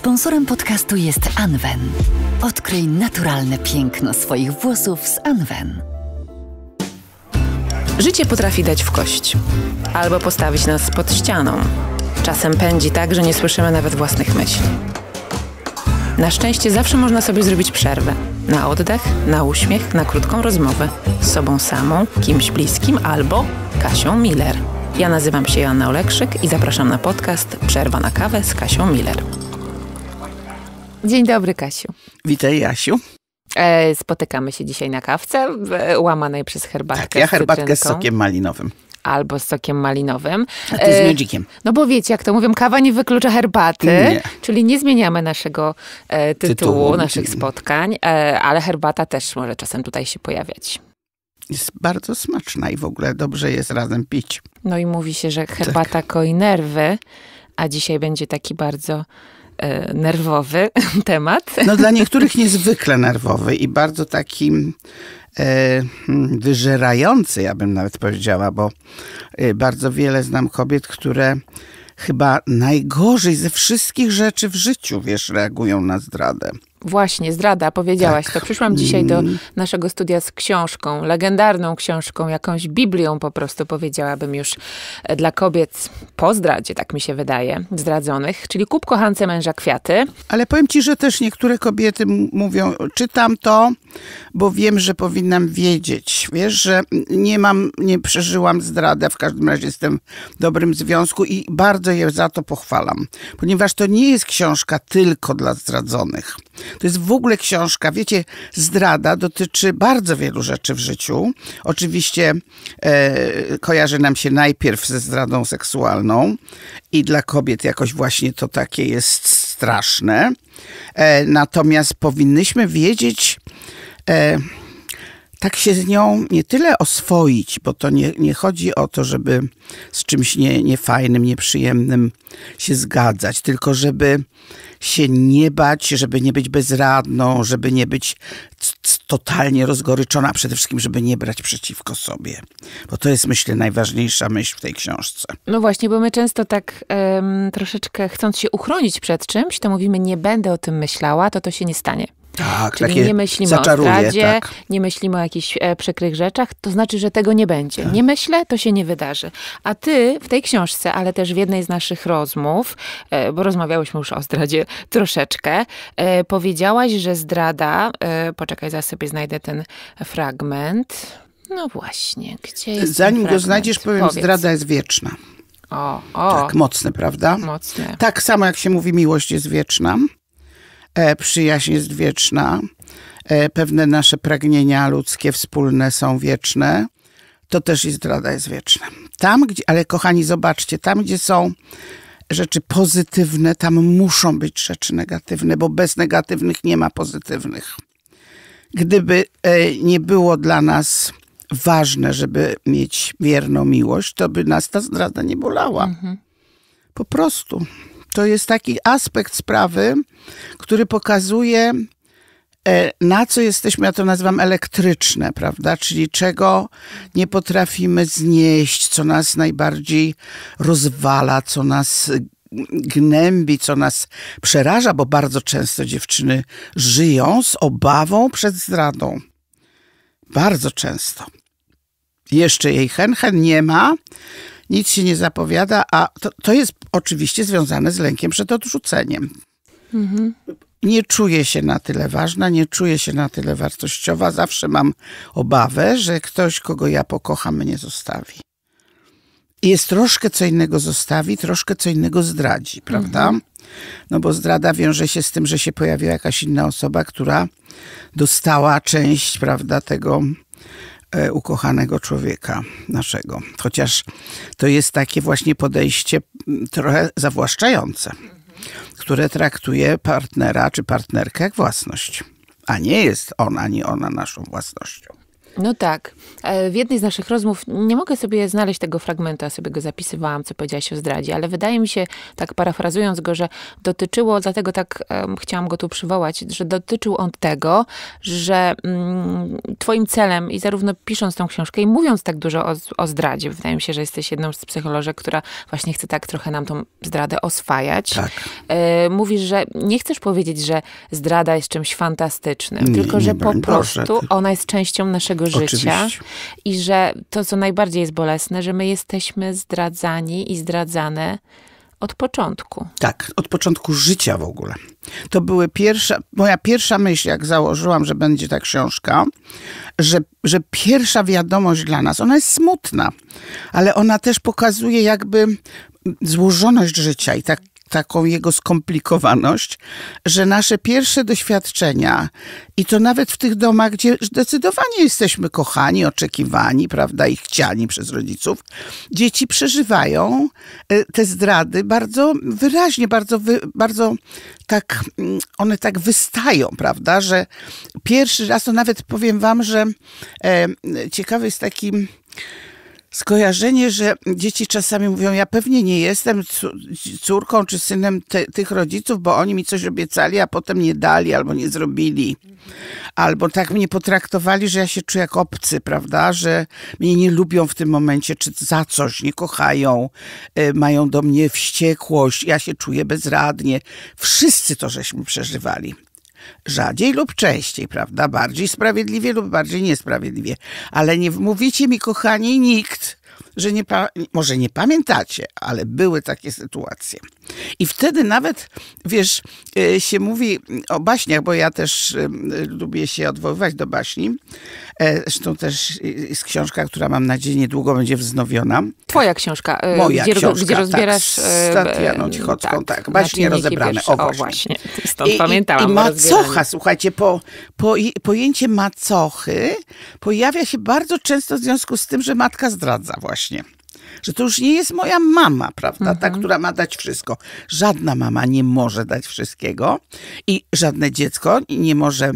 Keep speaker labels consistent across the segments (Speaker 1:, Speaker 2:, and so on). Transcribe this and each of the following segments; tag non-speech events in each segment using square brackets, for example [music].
Speaker 1: Sponsorem podcastu jest Anwen. Odkryj naturalne piękno swoich włosów z Anwen. Życie potrafi dać w kość albo postawić nas pod ścianą. Czasem pędzi tak, że nie słyszymy nawet własnych myśli. Na szczęście zawsze można sobie zrobić przerwę na oddech, na uśmiech, na krótką rozmowę z sobą samą, kimś bliskim albo Kasią Miller. Ja nazywam się Joanna Olekszyk i zapraszam na podcast Przerwa na kawę z Kasią Miller. Dzień dobry, Kasiu. Witaj, Jasiu. E, spotykamy się dzisiaj na kawce, łamanej przez herbatkę. Tak, ja herbatkę z sokiem malinowym. Albo z sokiem malinowym. A ty z e, miodzikiem. No bo wiecie, jak to mówią, kawa nie wyklucza herbaty, nie. czyli nie zmieniamy naszego e, tytułu, tytułu, naszych spotkań, e, ale herbata też może czasem tutaj się pojawiać
Speaker 2: jest bardzo smaczna i w ogóle dobrze jest razem pić.
Speaker 1: No i mówi się, że tak. herbata tak. koi nerwy, a dzisiaj będzie taki bardzo E, nerwowy [laughs] temat. No dla
Speaker 2: niektórych niezwykle nerwowy i bardzo taki e, hmm, wyżerający, ja bym nawet powiedziała, bo e, bardzo wiele znam kobiet, które chyba najgorzej ze wszystkich rzeczy w życiu, wiesz, reagują na zdradę.
Speaker 1: Właśnie, zdrada, powiedziałaś tak. to. Przyszłam dzisiaj do mm. naszego studia z książką, legendarną książką, jakąś Biblią po prostu powiedziałabym już e, dla kobiet po zdradzie, tak mi się wydaje, zdradzonych, czyli Kup kochance męża kwiaty.
Speaker 2: Ale powiem ci, że też niektóre kobiety mówią, czytam to, bo wiem, że powinnam wiedzieć. Wiesz, że nie mam, nie przeżyłam zdradę, w każdym razie jestem w dobrym związku i bardzo je za to pochwalam, ponieważ to nie jest książka tylko dla zdradzonych. To jest w ogóle książka, wiecie, zdrada dotyczy bardzo wielu rzeczy w życiu. Oczywiście e, kojarzy nam się najpierw ze zdradą seksualną i dla kobiet jakoś właśnie to takie jest straszne. E, natomiast powinnyśmy wiedzieć... E, tak się z nią nie tyle oswoić, bo to nie, nie chodzi o to, żeby z czymś nie, niefajnym, nieprzyjemnym się zgadzać, tylko żeby się nie bać, żeby nie być bezradną, żeby nie być totalnie rozgoryczona, przede wszystkim, żeby nie brać przeciwko sobie. Bo to jest, myślę, najważniejsza myśl w tej książce.
Speaker 1: No właśnie, bo my często tak um, troszeczkę chcąc się uchronić przed czymś, to mówimy, nie będę o tym myślała, to to się nie stanie.
Speaker 2: Tak, Czyli takie nie myślimy o zdradzie, tak.
Speaker 1: nie myślimy o jakichś e, przykrych rzeczach, to znaczy, że tego nie będzie. Tak. Nie myślę, to się nie wydarzy. A ty w tej książce, ale też w jednej z naszych rozmów, e, bo rozmawiałyśmy już o zdradzie troszeczkę, e, powiedziałaś, że zdrada, e, poczekaj, za sobie znajdę ten fragment. No właśnie, gdzie jest Zanim go znajdziesz, powiem, Powiedz. zdrada jest wieczna. O, o. Tak,
Speaker 2: mocne, prawda?
Speaker 1: Mocne. Tak samo jak się
Speaker 2: mówi, miłość jest wieczna. E, przyjaźń jest wieczna, e, pewne nasze pragnienia ludzkie wspólne są wieczne, to też i zdrada jest wieczna. Tam, gdzie, ale kochani, zobaczcie, tam, gdzie są rzeczy pozytywne, tam muszą być rzeczy negatywne, bo bez negatywnych nie ma pozytywnych. Gdyby e, nie było dla nas ważne, żeby mieć wierną miłość, to by nas ta zdrada nie bolała. Mhm. Po prostu to jest taki aspekt sprawy, który pokazuje, e, na co jesteśmy, ja to nazywam elektryczne, prawda? Czyli czego nie potrafimy znieść, co nas najbardziej rozwala, co nas gnębi, co nas przeraża, bo bardzo często dziewczyny żyją z obawą przed zdradą. Bardzo często. Jeszcze jej hen, hen nie ma, nic się nie zapowiada, a to, to jest oczywiście związane z lękiem przed odrzuceniem. Mhm. Nie czuję się na tyle ważna, nie czuję się na tyle wartościowa. Zawsze mam obawę, że ktoś, kogo ja pokocham, mnie zostawi. jest troszkę co innego zostawi, troszkę co innego zdradzi, prawda? Mhm. No bo zdrada wiąże się z tym, że się pojawiła jakaś inna osoba, która dostała część, prawda, tego E, ukochanego człowieka naszego. Chociaż to jest takie właśnie podejście trochę zawłaszczające, które traktuje partnera czy partnerkę jak własność, a nie jest on ani ona naszą własnością.
Speaker 1: No tak. E, w jednej z naszych rozmów, nie mogę sobie znaleźć tego fragmentu, a sobie go zapisywałam, co powiedziałaś o zdradzie, ale wydaje mi się, tak parafrazując go, że dotyczyło, dlatego tak um, chciałam go tu przywołać, że dotyczył on tego, że mm, twoim celem i zarówno pisząc tą książkę i mówiąc tak dużo o, o zdradzie, wydaje mi się, że jesteś jedną z psycholożek, która właśnie chce tak trochę nam tą zdradę oswajać. Tak. E, mówisz, że nie chcesz powiedzieć, że zdrada jest czymś fantastycznym, nie, tylko że nie, po prostu proszę. ona jest częścią naszego naszego życia. Oczywiście. I że to, co najbardziej jest bolesne, że my jesteśmy zdradzani i zdradzane od początku.
Speaker 2: Tak, od początku życia w ogóle. To były pierwsza, moja pierwsza myśl, jak założyłam, że będzie ta książka, że, że pierwsza wiadomość dla nas, ona jest smutna, ale ona też pokazuje jakby złożoność życia i tak, taką jego skomplikowaność, że nasze pierwsze doświadczenia, i to nawet w tych domach, gdzie zdecydowanie jesteśmy kochani, oczekiwani, prawda, i chciani przez rodziców, dzieci przeżywają y, te zdrady bardzo wyraźnie, bardzo, wy, bardzo tak, mm, one tak wystają, prawda, że pierwszy raz, to nawet powiem wam, że e, ciekawy jest taki skojarzenie, że dzieci czasami mówią, ja pewnie nie jestem córką czy synem te, tych rodziców, bo oni mi coś obiecali, a potem nie dali albo nie zrobili. Albo tak mnie potraktowali, że ja się czuję jak obcy, prawda? Że mnie nie lubią w tym momencie, czy za coś, nie kochają, y, mają do mnie wściekłość, ja się czuję bezradnie. Wszyscy to żeśmy przeżywali rzadziej lub częściej, prawda? Bardziej sprawiedliwie lub bardziej niesprawiedliwie. Ale nie mówicie mi, kochani, nikt, że nie może nie pamiętacie, ale były takie sytuacje. I wtedy nawet, wiesz, e, się mówi o baśniach, bo ja też lubię się odwoływać do baśni. E, zresztą też e, jest książka, która mam nadzieję niedługo będzie wznowiona.
Speaker 1: Twoja książka. Moja gdzie, książka, gdzie tak, rozbierasz... Tak, z Tatianą Cichocką, tak. tak baśnie rozebrane. Pierwsze. O właśnie. O, właśnie. Stąd I, pamiętałam. I, i macocha,
Speaker 2: słuchajcie, po, po, pojęcie macochy pojawia się bardzo często w związku z tym, że matka zdradza właśnie башни. że to już nie jest moja mama, prawda, mhm. ta, która ma dać wszystko. Żadna mama nie może dać wszystkiego i żadne dziecko nie może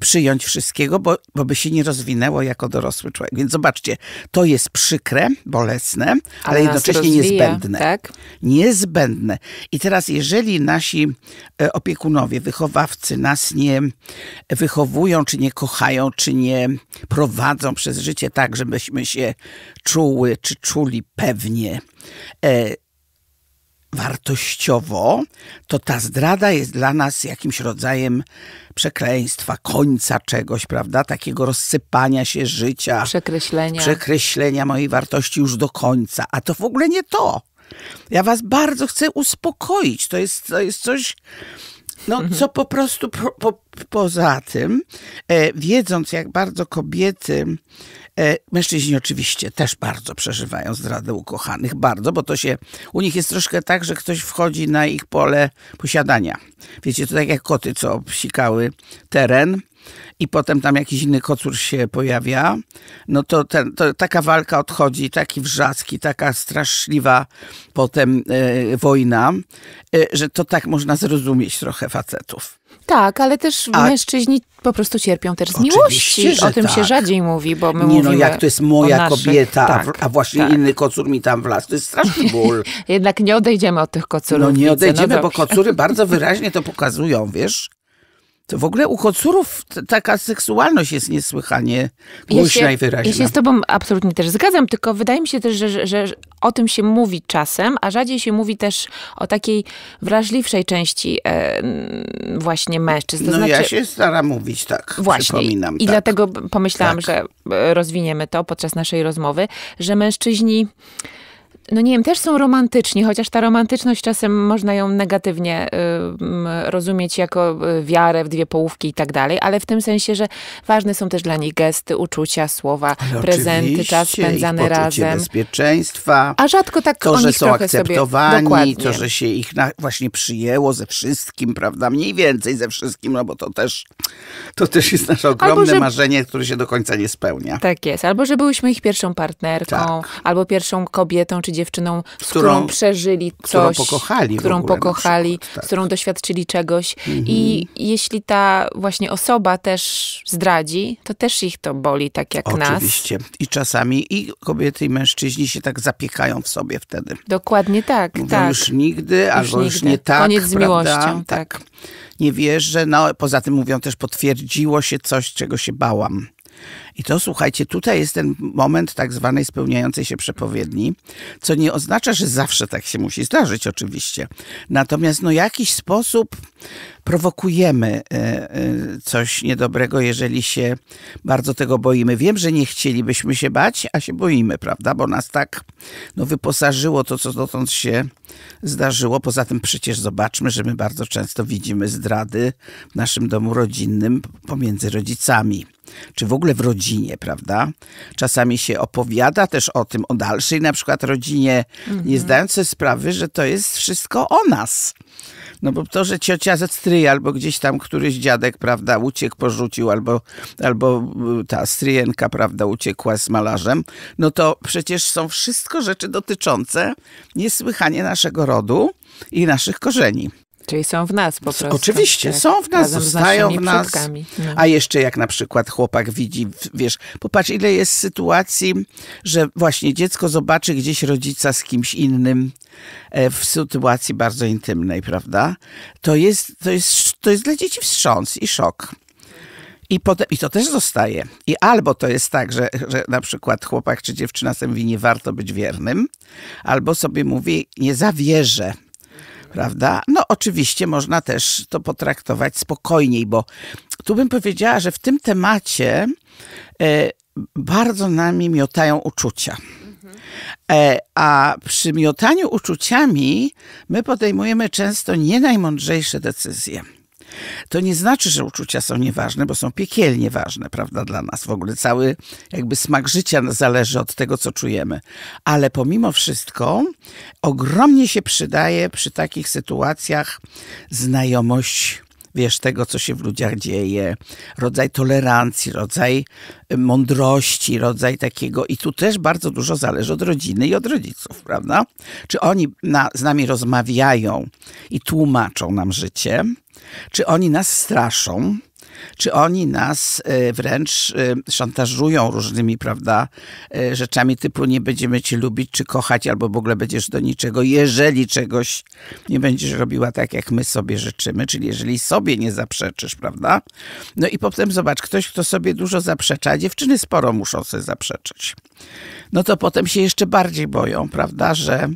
Speaker 2: przyjąć wszystkiego, bo, bo by się nie rozwinęło jako dorosły człowiek. Więc zobaczcie, to jest przykre, bolesne, ale, ale jednocześnie rozwija, niezbędne. Tak? Niezbędne. I teraz, jeżeli nasi e, opiekunowie, wychowawcy nas nie wychowują, czy nie kochają, czy nie prowadzą przez życie tak, żebyśmy się czuły, czy czuli pewnie e, wartościowo, to ta zdrada jest dla nas jakimś rodzajem przekleństwa, końca czegoś, prawda? Takiego rozsypania się życia.
Speaker 1: Przekreślenia.
Speaker 2: Przekreślenia mojej wartości już do końca. A to w ogóle nie to. Ja was bardzo chcę uspokoić. To jest, to jest coś no, co po prostu po, po, poza tym, e, wiedząc jak bardzo kobiety, e, mężczyźni oczywiście też bardzo przeżywają zdradę ukochanych, bardzo, bo to się, u nich jest troszkę tak, że ktoś wchodzi na ich pole posiadania. Wiecie, to tak jak koty, co obsikały teren, i potem tam jakiś inny kocur się pojawia, no to, ten, to taka walka odchodzi, taki wrzaski, taka straszliwa potem e, wojna, e, że to tak można zrozumieć trochę facetów.
Speaker 1: Tak, ale też A... mężczyźni po prostu cierpią też z miłości. O tym tak. się rzadziej mówi, bo my nie, mówimy... Nie no, jak to jest moja kobieta, tak, a,
Speaker 2: a właśnie tak. inny kocur mi tam wlazł. To jest straszny [laughs] ból.
Speaker 1: Jednak nie odejdziemy od tych kocurów. No nie no odejdziemy, no bo
Speaker 2: kocury [laughs] bardzo wyraźnie to pokazują, wiesz? To w ogóle u Kocurów taka seksualność jest niesłychanie głośna ja się, i wyraźna. Ja się z
Speaker 1: tobą absolutnie też zgadzam, tylko wydaje mi się też, że, że, że o tym się mówi czasem, a rzadziej się mówi też o takiej wrażliwszej części e, właśnie mężczyzn. To no znaczy, ja się
Speaker 2: staram mówić tak, właśnie, przypominam. I, tak.
Speaker 1: dlatego pomyślałam, tak. że e, rozwiniemy to podczas naszej rozmowy, że mężczyźni no nie wiem, też są romantyczni, chociaż ta romantyczność czasem można ją negatywnie y, rozumieć jako y, wiarę w dwie połówki i tak dalej, ale w tym sensie, że ważne są też dla nich gesty, uczucia, słowa, ale prezenty, czas spędzany razem.
Speaker 2: bezpieczeństwa.
Speaker 1: A rzadko tak to, że są akceptowani, sobie, to, że
Speaker 2: się ich na, właśnie przyjęło ze wszystkim, prawda? Mniej więcej ze wszystkim, no bo to też, to też jest nasze ogromne albo, że, marzenie, które się do końca nie spełnia.
Speaker 1: Tak jest. Albo, że byłyśmy ich pierwszą partnerką, tak. albo pierwszą kobietą, czy dziewczyną, z którą, którą przeżyli coś, którą pokochali, którą pokochali przykład, tak. z którą doświadczyli czegoś. Mhm. I jeśli ta właśnie osoba też zdradzi, to też ich to boli, tak jak Oczywiście. nas. Oczywiście.
Speaker 2: I czasami i kobiety, i mężczyźni się tak zapiekają w sobie wtedy.
Speaker 1: Dokładnie tak, Mówią tak. już
Speaker 2: nigdy, już albo nigdy. już nie tak, Koniec z miłością, tak. tak nie wierzę. No, poza tym mówią też, potwierdziło się coś, czego się bałam. I to słuchajcie, tutaj jest ten moment tak zwanej spełniającej się przepowiedni, co nie oznacza, że zawsze tak się musi zdarzyć, oczywiście. Natomiast no jakiś sposób prowokujemy e, e, coś niedobrego, jeżeli się bardzo tego boimy. Wiem, że nie chcielibyśmy się bać, a się boimy, prawda? Bo nas tak no, wyposażyło to, co dotąd się zdarzyło. Poza tym przecież zobaczmy, że my bardzo często widzimy zdrady w naszym domu rodzinnym pomiędzy rodzicami czy w ogóle w rodzinie, prawda? Czasami się opowiada też o tym, o dalszej na przykład rodzinie, mm nie mhm. zdając sobie sprawy, że to jest wszystko o nas. No bo to, że ciocia ze stryja albo gdzieś tam któryś dziadek, prawda, uciekł, porzucił, albo, albo y, ta stryjenka, prawda, uciekła z malarzem, no to przecież są wszystko rzeczy dotyczące niesłychanie naszego rodu i naszych korzeni. Czyli są
Speaker 1: w nas po prostu. Oczywiście, tak? są w nas, Razem zostają w nas. No.
Speaker 2: A jeszcze jak na przykład chłopak widzi, wiesz, popatrz ile jest sytuacji, że właśnie dziecko zobaczy gdzieś rodzica z kimś innym e, w sytuacji bardzo intymnej, prawda? To jest, to jest, to jest dla dzieci wstrząs i szok. I, potem, I to też zostaje. I albo to jest tak, że, że na przykład chłopak czy dziewczyna mówi, nie warto być wiernym, albo sobie mówi, nie zawierzę, prawda? No oczywiście można też to potraktować spokojniej, bo tu bym powiedziała, że w tym temacie e, bardzo nami miotają uczucia. Mhm. E, a przy miotaniu uczuciami my podejmujemy często nie najmądrzejsze decyzje. To nie znaczy, że uczucia są nieważne, bo są piekielnie ważne, prawda, dla nas. W ogóle cały jakby smak życia zależy od tego, co czujemy. Ale pomimo wszystko ogromnie się przydaje przy takich sytuacjach znajomość wiesz, tego, co się w ludziach dzieje, rodzaj tolerancji, rodzaj y, mądrości, rodzaj takiego. I tu też bardzo dużo zależy od rodziny i od rodziców, prawda? Czy oni na, z nami rozmawiają i tłumaczą nam życie, czy oni nas straszą, czy oni nas e, wręcz e, szantażują różnymi, prawda, e, rzeczami typu nie będziemy cię lubić, czy kochać, albo w ogóle będziesz do niczego, jeżeli czegoś nie będziesz robiła tak, jak my sobie życzymy, czyli jeżeli sobie nie zaprzeczysz, prawda? No i potem zobacz, ktoś, kto sobie dużo zaprzecza, a dziewczyny sporo muszą sobie zaprzeczyć, no to potem się jeszcze bardziej boją, prawda, że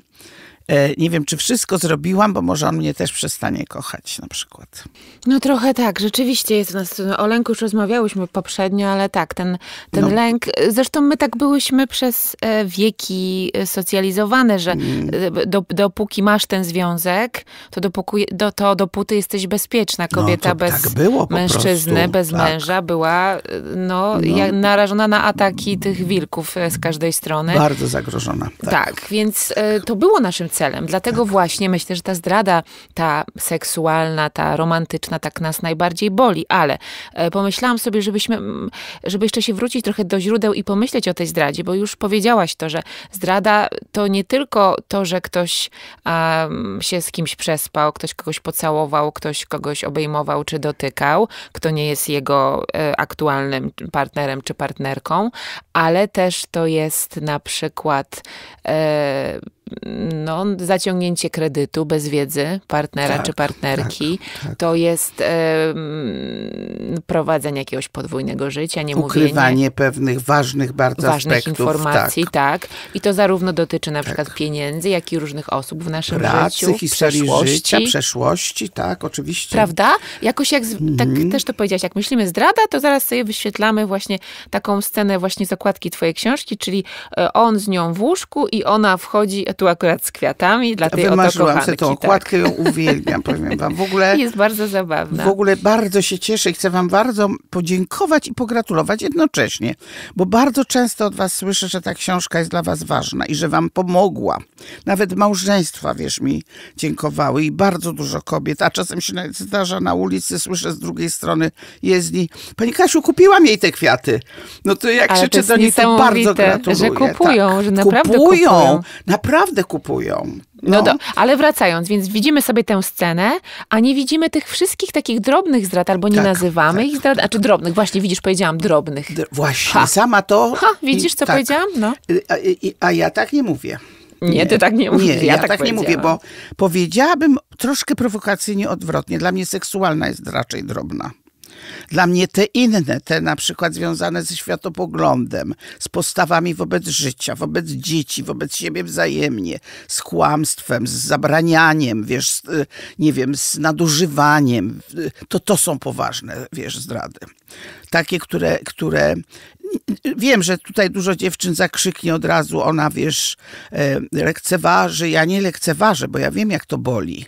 Speaker 2: E, nie wiem, czy wszystko zrobiłam, bo może on mnie też przestanie kochać na przykład.
Speaker 1: No trochę tak, rzeczywiście jest nas, no, o lęku już rozmawiałyśmy poprzednio, ale tak, ten, ten no. lęk, e, zresztą my tak byłyśmy przez e, wieki socjalizowane, że mm. do, dopóki masz ten związek, to, dopóki, do, to dopóty jesteś bezpieczna. No, Kobieta no, bez tak było, mężczyzny, prostu. bez tak. męża była no, no. Jak, narażona na ataki tych wilków z każdej strony. Bardzo
Speaker 2: zagrożona. Tak,
Speaker 1: tak więc to było naszym celem celem. Dlatego tak. właśnie myślę, że ta zdrada, ta seksualna, ta romantyczna, tak nas najbardziej boli. Ale e, pomyślałam sobie, żebyśmy, żeby jeszcze się wrócić trochę do źródeł i pomyśleć o tej zdradzie, bo już powiedziałaś to, że zdrada to nie tylko to, że ktoś um, się z kimś przespał, ktoś kogoś pocałował, ktoś kogoś obejmował czy dotykał, kto nie jest jego e, aktualnym partnerem czy partnerką, ale też to jest na przykład e, no, zaciągnięcie kredytu bez wiedzy partnera tak, czy partnerki. Tak, tak. To jest y, prowadzenie jakiegoś podwójnego życia, nie Ukrywanie mówienie,
Speaker 2: pewnych ważnych bardzo ważnych aspektów, informacji,
Speaker 1: tak. tak. I to zarówno dotyczy na tak. przykład pieniędzy, jak i różnych osób w naszym Pracy, życiu. historii przeszłości. życia,
Speaker 2: przeszłości, tak,
Speaker 1: oczywiście. Prawda? Jakoś jak, tak mhm. też to powiedziałaś, jak myślimy zdrada, to zaraz sobie wyświetlamy właśnie taką scenę właśnie z okładki twojej książki, czyli e, on z nią w łóżku i ona wchodzi, tu akurat z kwiatami dla tej Wymarzyłam sobie tą tak. okładkę, tak. ją uwielbiam, powiem wam. W ogóle... [laughs] Jest bardzo zabawna. W
Speaker 2: ogóle bardzo się cieszę i chcę wam bardzo podziękować i pogratulować jednocześnie, bo bardzo często od was słyszę, że ta książka jest dla was ważna i że wam pomogła. Nawet małżeństwa, wiesz, mi dziękowały i bardzo dużo kobiet, a czasem się nawet zdarza na ulicy, słyszę z drugiej strony jezdni, pani Kasiu, kupiłam jej te kwiaty. No to jak rzeczy krzyczę do niej, to bardzo gratuluję. że kupują, tak. że naprawdę kupują. Kupują, naprawdę naprawdę kupują.
Speaker 1: No, no do, ale wracając, więc widzimy sobie tę scenę, a nie widzimy tych wszystkich takich drobnych zdrad, albo nie tak, nazywamy tak. ich zdrad, a czy drobnych, właśnie widzisz, powiedziałam drobnych. właśnie,
Speaker 2: ha. sama to... Ha, widzisz, co tak. powiedziałam?
Speaker 1: No. Y, a, y, a ja tak nie mówię. Nie, ty tak nie mówisz. Nie, ja, ja tak, tak nie mówię, bo
Speaker 2: powiedziałabym troszkę prowokacyjnie odwrotnie. Dla mnie seksualna jest raczej drobna. Dla mnie te inne, te na przykład związane ze światopoglądem, z postawami wobec życia, wobec dzieci, wobec siebie wzajemnie, z kłamstwem, z zabranianiem, wiesz, z, y, nie wiem, z nadużywaniem, y, to to są poważne, wiesz, zdrady. Takie, które, które y, wiem, że tutaj dużo dziewczyn zakrzyknie od razu, ona wiesz, e, lekceważy. Ja nie lekceważę, bo ja wiem, jak to boli.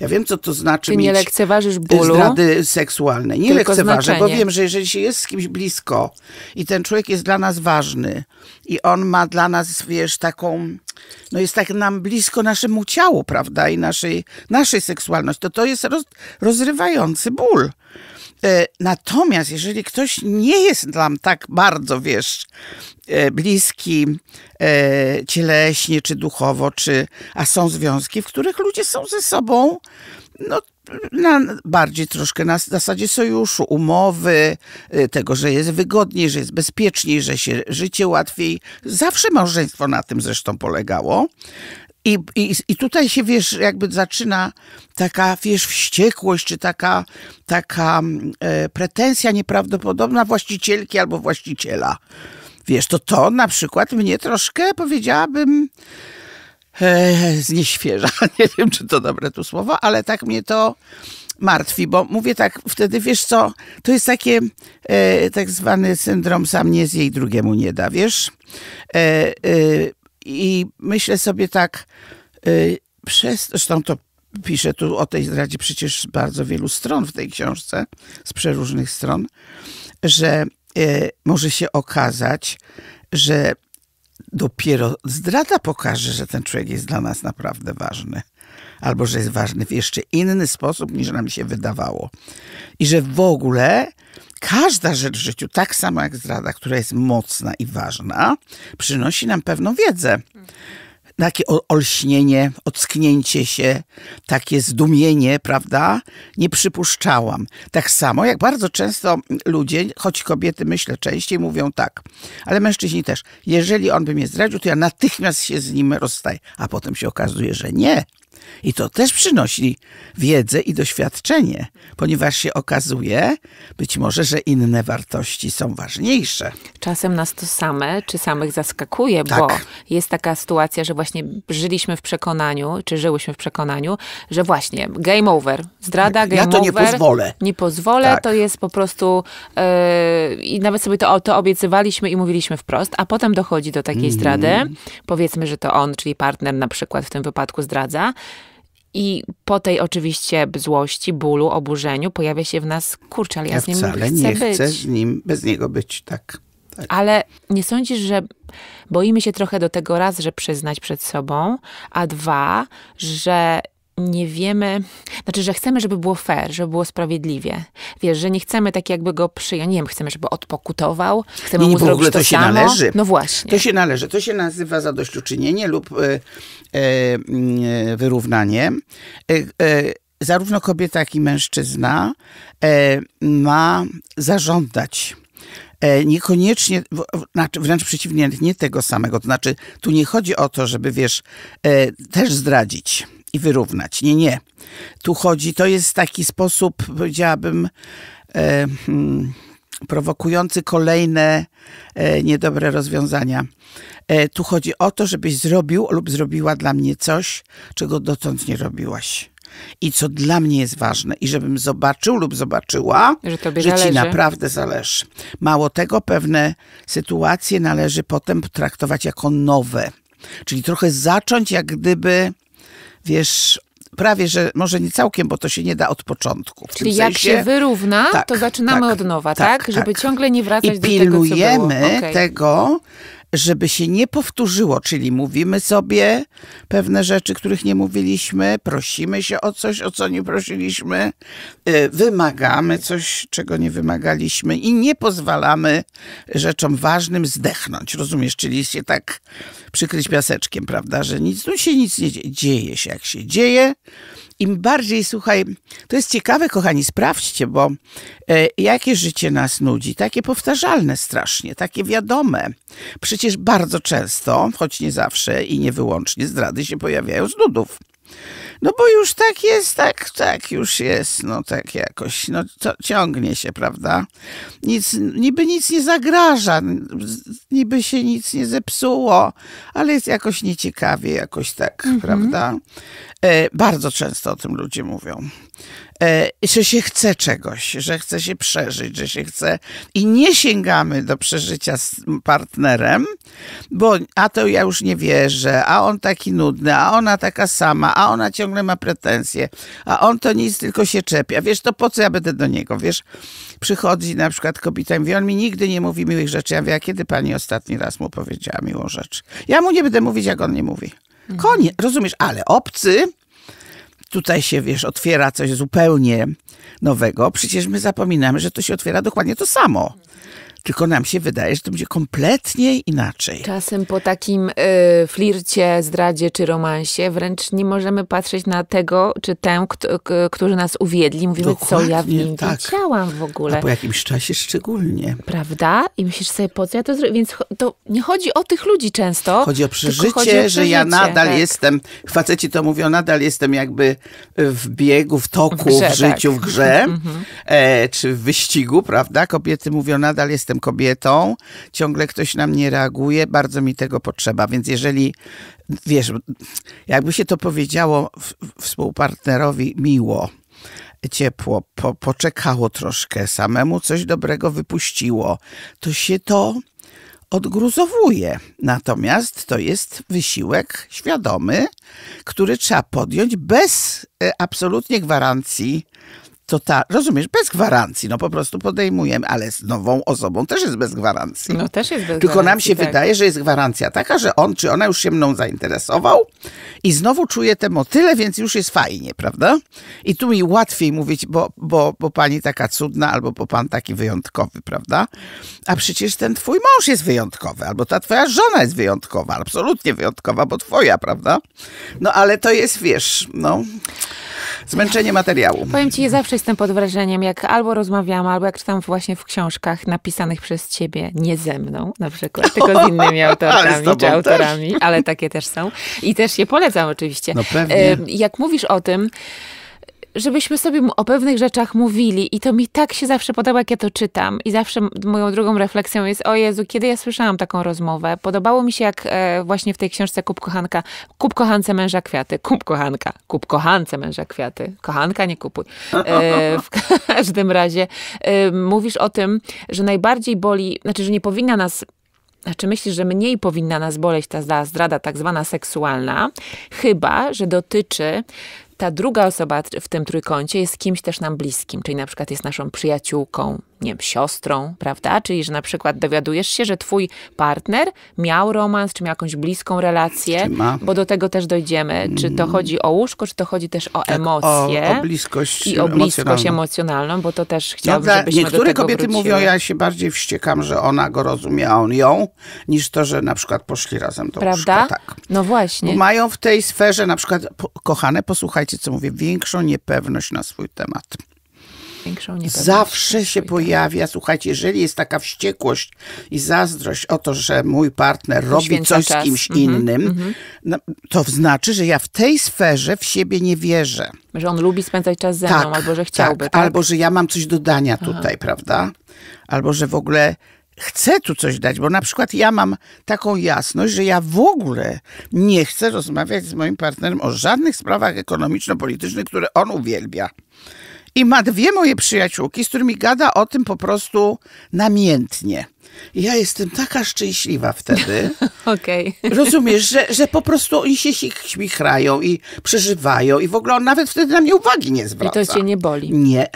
Speaker 2: Ja wiem, co to znaczy Ty nie mieć lekceważysz bólu, zdrady seksualnej. Nie lekceważę, znaczenie. bo wiem, że jeżeli się jest z kimś blisko i ten człowiek jest dla nas ważny i on ma dla nas, wiesz, taką, no jest tak nam blisko naszemu ciału, prawda, i naszej, naszej seksualności, to to jest roz, rozrywający ból. E, natomiast jeżeli ktoś nie jest nam tak bardzo, wiesz, E, bliski e, cieleśnie, czy duchowo, czy, a są związki, w których ludzie są ze sobą no, na, bardziej troszkę na zasadzie sojuszu, umowy, e, tego, że jest wygodniej, że jest bezpieczniej, że się życie łatwiej. Zawsze małżeństwo na tym zresztą polegało. I, i, I tutaj się, wiesz, jakby zaczyna taka, wiesz, wściekłość, czy taka, taka mm, e, pretensja nieprawdopodobna właścicielki albo właściciela. Wiesz, to to na przykład mnie troszkę, powiedziałabym, e, znieświeża. [laughs] Nie wiem, czy to dobre tu słowo, ale tak mnie to martwi, bo mówię tak, wtedy wiesz co, to jest takie e, tak zwany syndrom sam nie z jej drugiemu nie da, wiesz? E, e, I myślę sobie tak, e, przez, zresztą to piszę tu o tej zdradzie przecież bardzo wielu stron w tej książce, z przeróżnych stron, że E, może się okazać, że dopiero zdrada pokaże, że ten człowiek jest dla nas naprawdę ważny. Albo że jest ważny w jeszcze inny sposób niż nam się wydawało. I że w ogóle każda rzecz w życiu, tak samo jak zdrada, która jest mocna i ważna, przynosi nam pewną wiedzę takie olśnienie, ocknięcie się, takie zdumienie, prawda? Nie przypuszczałam. Tak samo jak bardzo często ludzie, choć kobiety myślę częściej, mówią tak, ale mężczyźni też, jeżeli on by mnie zdradził, to ja natychmiast się z nim rozstaję. A potem się okazuje, że nie, i to też przynosi wiedzę i doświadczenie, ponieważ się okazuje, być może, że inne wartości są ważniejsze.
Speaker 1: Czasem nas to same czy samych zaskakuje, tak. bo jest taka sytuacja, że właśnie żyliśmy w przekonaniu, czy żyłyśmy w przekonaniu, że właśnie game over, zdrada, tak. game over. Ja to over, nie pozwolę. Nie pozwolę, tak. to jest po prostu yy, i nawet sobie to, to obiecywaliśmy i mówiliśmy wprost, a potem dochodzi do takiej mm. zdrady. Powiedzmy, że to on, czyli partner na przykład w tym wypadku zdradza i po tej oczywiście złości, bólu, oburzeniu pojawia się w nas, kurczę, ale ja, ja z nim wcale chcę nie chcę być. z
Speaker 2: nim, bez niego być,
Speaker 1: tak. tak. Ale nie sądzisz, że boimy się trochę do tego raz, że przyznać przed sobą, a dwa, że nie wiemy, znaczy, że chcemy, żeby było fair, żeby było sprawiedliwie. Wiesz, że nie chcemy tak jakby go przyjąć, nie wiem, chcemy, żeby odpokutował, chcemy nie, nie, mu w ogóle to, to się samo. należy. No właśnie. To
Speaker 2: się należy. To się nazywa zadośćuczynienie lub e, e, e wyrównanie. E, e, zarówno kobieta, jak i mężczyzna ma zażądać niekoniecznie, znaczy, wręcz przeciwnie, nie tego samego. To znaczy, tu nie chodzi o to, żeby, wiesz, też zdradzić i wyrównać. Nie, nie. Tu chodzi, to jest taki sposób, powiedziałabym, e, hmm, prowokujący kolejne e, niedobre rozwiązania. E, tu chodzi o to, żebyś zrobił lub zrobiła dla mnie coś, czego dotąd nie robiłaś. I co dla mnie jest ważne, i żebym zobaczył lub zobaczyła, że, tobie że ci naprawdę zależy. Mało tego, pewne sytuacje należy potem traktować jako nowe. Czyli trochę zacząć jak gdyby wiesz, prawie, że może nie całkiem, bo to się nie da od początku. Czyli jak się
Speaker 1: wyrówna, tak, to zaczynamy tak, od nowa, tak? tak Żeby tak. ciągle nie wracać I do tego, co było. Okay.
Speaker 2: tego, żeby się nie powtórzyło, czyli mówimy sobie pewne rzeczy, których nie mówiliśmy, prosimy się o coś, o co nie prosiliśmy, y, wymagamy coś, czego nie wymagaliśmy i nie pozwalamy rzeczom ważnym zdechnąć, rozumiesz? Czyli się tak przykryć piaseczkiem, prawda, że nic, tu się nic nie dzieje, dzieje się jak się dzieje, im bardziej, słuchaj, to jest ciekawe, kochani, sprawdźcie, bo e, jakie życie nas nudzi? Takie powtarzalne strasznie, takie wiadome. Przecież bardzo często, choć nie zawsze i nie wyłącznie, zdrady się pojawiają z nudów. No bo już tak jest, tak, tak już jest, no tak jakoś, no to ciągnie się, prawda? Nic, niby nic nie zagraża, niby się nic nie zepsuło, ale jest jakoś nieciekawie, jakoś tak, mm -hmm. prawda? E, bardzo często o tym ludzie mówią, e, że się chce czegoś, że chce się przeżyć, że się chce i nie sięgamy do przeżycia z partnerem, bo a to ja już nie wierzę, a on taki nudny, a ona taka sama, a ona ciągle ma pretensje, a on to nic, tylko się czepia. Wiesz, to po co ja będę do niego, wiesz? Przychodzi na przykład kobieta i mówi, on mi nigdy nie mówi miłych rzeczy. Ja mówię, a kiedy pani ostatni raz mu powiedziała miłą rzecz? Ja mu nie będę mówić, jak on nie mówi. Konie, rozumiesz, ale obcy, tutaj się, wiesz, otwiera coś zupełnie nowego. Przecież my zapominamy, że to się otwiera dokładnie to samo. Tylko nam się wydaje, że to będzie kompletnie inaczej.
Speaker 1: Czasem po takim y, flircie, zdradzie czy romansie wręcz nie możemy patrzeć na tego czy tę, kto, którzy nas uwiedli. Mówimy, Dokładnie, co ja w nim tak. chciałam w ogóle. A po
Speaker 2: jakimś czasie szczególnie.
Speaker 1: Prawda? I myślisz sobie, po co ja to zrobię? Więc to nie chodzi o tych ludzi często. Chodzi o przeżycie, chodzi o że ja nadal tak. jestem,
Speaker 2: faceci to mówią, nadal jestem jakby w biegu, w toku, w, grze, w życiu, tak. w grze, [laughs] mhm. e, czy w wyścigu, prawda? Kobiety mówią, nadal jestem jestem kobietą, ciągle ktoś na mnie reaguje, bardzo mi tego potrzeba. Więc jeżeli, wiesz, jakby się to powiedziało współpartnerowi miło, ciepło, po, poczekało troszkę, samemu coś dobrego wypuściło, to się to odgruzowuje. Natomiast to jest wysiłek świadomy, który trzeba podjąć bez e, absolutnie gwarancji to ta, rozumiesz, bez gwarancji, no po prostu podejmujemy, ale z nową osobą też jest bez gwarancji. No
Speaker 1: też jest bez Tylko nam się tak. wydaje, że
Speaker 2: jest gwarancja taka, że on czy ona już się mną zainteresował i znowu czuje te motyle, więc już jest fajnie, prawda? I tu mi łatwiej mówić, bo, bo, bo pani taka cudna, albo bo pan taki wyjątkowy, prawda? A przecież ten twój mąż jest wyjątkowy, albo ta twoja żona jest wyjątkowa, absolutnie wyjątkowa, bo twoja, prawda? No ale to jest, wiesz, no zmęczenie materiału.
Speaker 1: Powiem ci, zawsze jestem pod wrażeniem, jak albo rozmawiam, albo jak czytam właśnie w książkach napisanych przez ciebie, nie ze mną na przykład, tylko z innymi [laughs] autorami, ale czy autorami, też. ale takie też są. I też je polecam oczywiście. No pewnie. E, jak mówisz o tym, żebyśmy sobie o pewnych rzeczach mówili i to mi tak się zawsze podoba, jak ja to czytam i zawsze moją drugą refleksją jest, o Jezu, kiedy ja słyszałam taką rozmowę? Podobało mi się, jak e, właśnie w tej książce Kup kochanka, kup kochance męża kwiaty, kup kochanka, kup kochance męża kwiaty, kochanka nie kupuj. E, w [laughs] każdym razie e, mówisz o tym, że najbardziej boli, znaczy, że nie powinna nas znaczy myślisz, że mniej powinna nas boleć ta zdrada tak zwana seksualna, chyba, że dotyczy ta druga osoba w tym trójkącie jest kimś też nam bliskim, czyli na przykład jest naszą przyjaciółką, nie wiem, siostrą, prawda? Czyli, że na przykład dowiadujesz się, że twój partner miał romans, czy miał jakąś bliską relację, bo do tego też dojdziemy. Czy to chodzi o łóżko, czy to chodzi też o tak, emocje. O, o,
Speaker 2: bliskość I o bliskość emocjonalną,
Speaker 1: emocjonalną bo to też chciałabym, no, tak, żebyśmy Niektóre do tego kobiety mówią, ja
Speaker 2: się bardziej wściekam, że ona go rozumie, a on ją, niż to, że na przykład poszli razem do Prawda? Łóżka, tak.
Speaker 1: No właśnie. Bo
Speaker 2: mają w tej sferze, na przykład, kochane, posłuchajcie, co mówię, większą niepewność na swój temat większą niepewność. Zawsze się pojawia, słuchajcie, jeżeli jest taka wściekłość i zazdrość o to, że mój partner robi coś czas. z kimś mhm, innym, mhm. No, to znaczy, że ja w tej sferze w siebie nie wierzę. Że on lubi spędzać czas ze mną, tak, albo że tak. chciałby. Tak, tak? Albo, że ja mam coś do dania Aha. tutaj, prawda? Albo, że w ogóle chcę tu coś dać, bo na przykład ja mam taką jasność, że ja w ogóle nie chcę rozmawiać z moim partnerem o żadnych sprawach ekonomiczno-politycznych, które on uwielbia i ma dwie moje przyjaciółki, z którymi gada o tym po prostu namiętnie. I ja jestem taka szczęśliwa wtedy. [laughs] Okej. Okay. Rozumiesz, że, że po prostu oni się śmichrają i przeżywają i w ogóle on nawet wtedy na mnie uwagi nie zwraca. I to cię nie boli? Nie.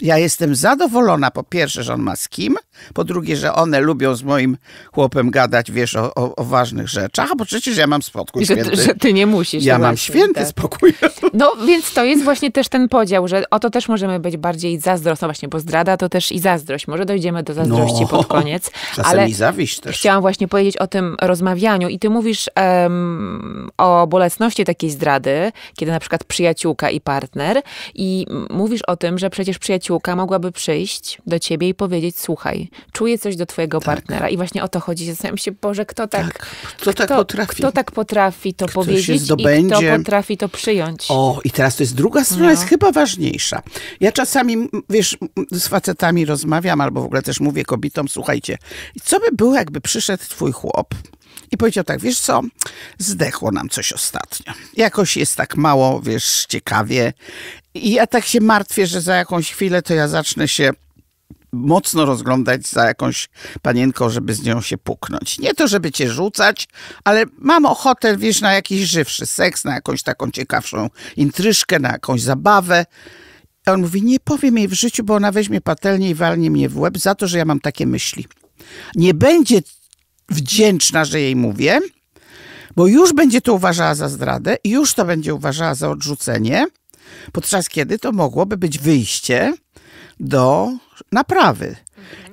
Speaker 2: Ja jestem zadowolona po pierwsze, że on ma z kim, po drugie, że one lubią z moim chłopem gadać, wiesz, o, o, o ważnych rzeczach, trzecie, że ja mam spokój że, święty. Że ty nie musisz. Ja mam święty tak. spokój.
Speaker 1: No więc to jest właśnie też ten podział, że o to też możemy być bardziej zazdrosni, no właśnie, bo zdrada to też i zazdrość. Może dojdziemy do zazdrości no, pod koniec. Czasem ale i zawiść też. Chciałam właśnie powiedzieć o tym rozmawianiu i ty mówisz um, o bolesności takiej zdrady, kiedy na przykład przyjaciółka i partner i mówisz o tym, że przecież przyjaciółka mogłaby przyjść do ciebie i powiedzieć, słuchaj, Czuję Czuje coś do twojego tak. partnera. I właśnie o to chodzi. Zastanawiam się, Boże, kto tak, tak. Kto, tak kto, tak potrafi? Kto tak potrafi to kto powiedzieć i kto potrafi to przyjąć.
Speaker 2: O, i teraz to jest druga strona, no. jest chyba ważniejsza. Ja czasami, wiesz, z facetami rozmawiam, albo w ogóle też mówię kobietom, słuchajcie, co by było, jakby przyszedł twój chłop i powiedział tak, wiesz co, zdechło nam coś ostatnio. Jakoś jest tak mało, wiesz, ciekawie. I ja tak się martwię, że za jakąś chwilę to ja zacznę się mocno rozglądać za jakąś panienką, żeby z nią się puknąć. Nie to, żeby cię rzucać, ale mam ochotę, wiesz, na jakiś żywszy seks, na jakąś taką ciekawszą intryżkę, na jakąś zabawę. A on mówi, nie powiem jej w życiu, bo ona weźmie patelnię i walnie mnie w łeb za to, że ja mam takie myśli. Nie będzie wdzięczna, że jej mówię, bo już będzie to uważała za zdradę i już to będzie uważała za odrzucenie, podczas kiedy to mogłoby być wyjście do naprawy.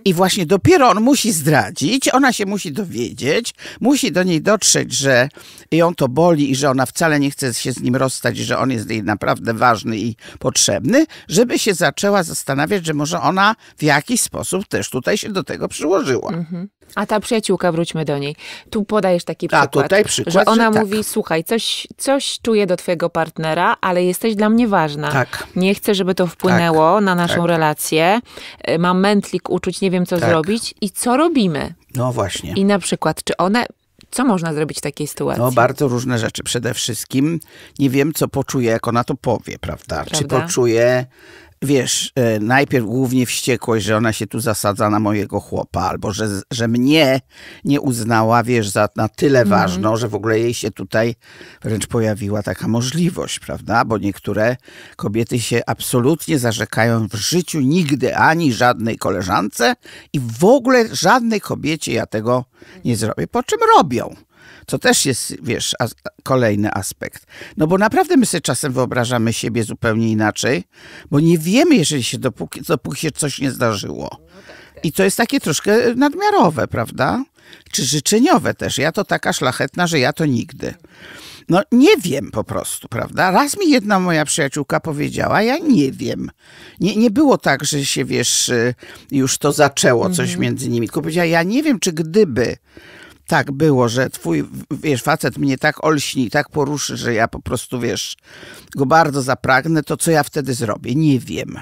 Speaker 2: I właśnie dopiero on musi zdradzić, ona się musi dowiedzieć, musi do niej dotrzeć, że ją to boli i że ona wcale nie chce się z nim rozstać, że on jest jej naprawdę ważny i potrzebny, żeby się zaczęła zastanawiać, że może ona w jakiś sposób też tutaj się do tego przyłożyła.
Speaker 1: Mhm. A ta przyjaciółka, wróćmy do niej. Tu podajesz taki przykład. A tutaj przykład, że ona że tak. mówi, słuchaj, coś, coś czuję do twojego partnera, ale jesteś dla mnie ważna. Tak. Nie chcę, żeby to wpłynęło tak. na naszą tak. relację. E, mam mętlik uczuć, nie wiem co tak. zrobić. I co robimy?
Speaker 2: No właśnie. I na
Speaker 1: przykład, czy one co można zrobić w takiej sytuacji? No,
Speaker 2: bardzo różne rzeczy. Przede wszystkim nie wiem, co poczuje, jak ona to powie, prawda? prawda? Czy poczuje, wiesz, e, najpierw głównie wściekłość, że ona się tu zasadza na mojego chłopa, albo że, że mnie nie uznała, wiesz, za na tyle mm. ważną, że w ogóle jej się tutaj wręcz pojawiła taka możliwość, prawda? Bo niektóre kobiety się absolutnie zarzekają w życiu nigdy ani żadnej koleżance i w ogóle żadnej kobiecie ja tego nie zrobię. Po czym robią? co też jest, wiesz, as kolejny aspekt. No bo naprawdę my sobie czasem wyobrażamy siebie zupełnie inaczej, bo nie wiemy, jeżeli się dopóki, dopóki się coś nie zdarzyło. No tak, tak. I to jest takie troszkę nadmiarowe, prawda? Czy życzeniowe też. Ja to taka szlachetna, że ja to nigdy. No nie wiem po prostu, prawda? Raz mi jedna moja przyjaciółka powiedziała, ja nie wiem. Nie, nie było tak, że się, wiesz, y, już to zaczęło coś mhm. między nimi. Tylko powiedziała, ja nie wiem, czy gdyby tak było, że twój, wiesz, facet mnie tak olśni, tak poruszy, że ja po prostu, wiesz, go bardzo zapragnę, to co ja wtedy zrobię? Nie wiem.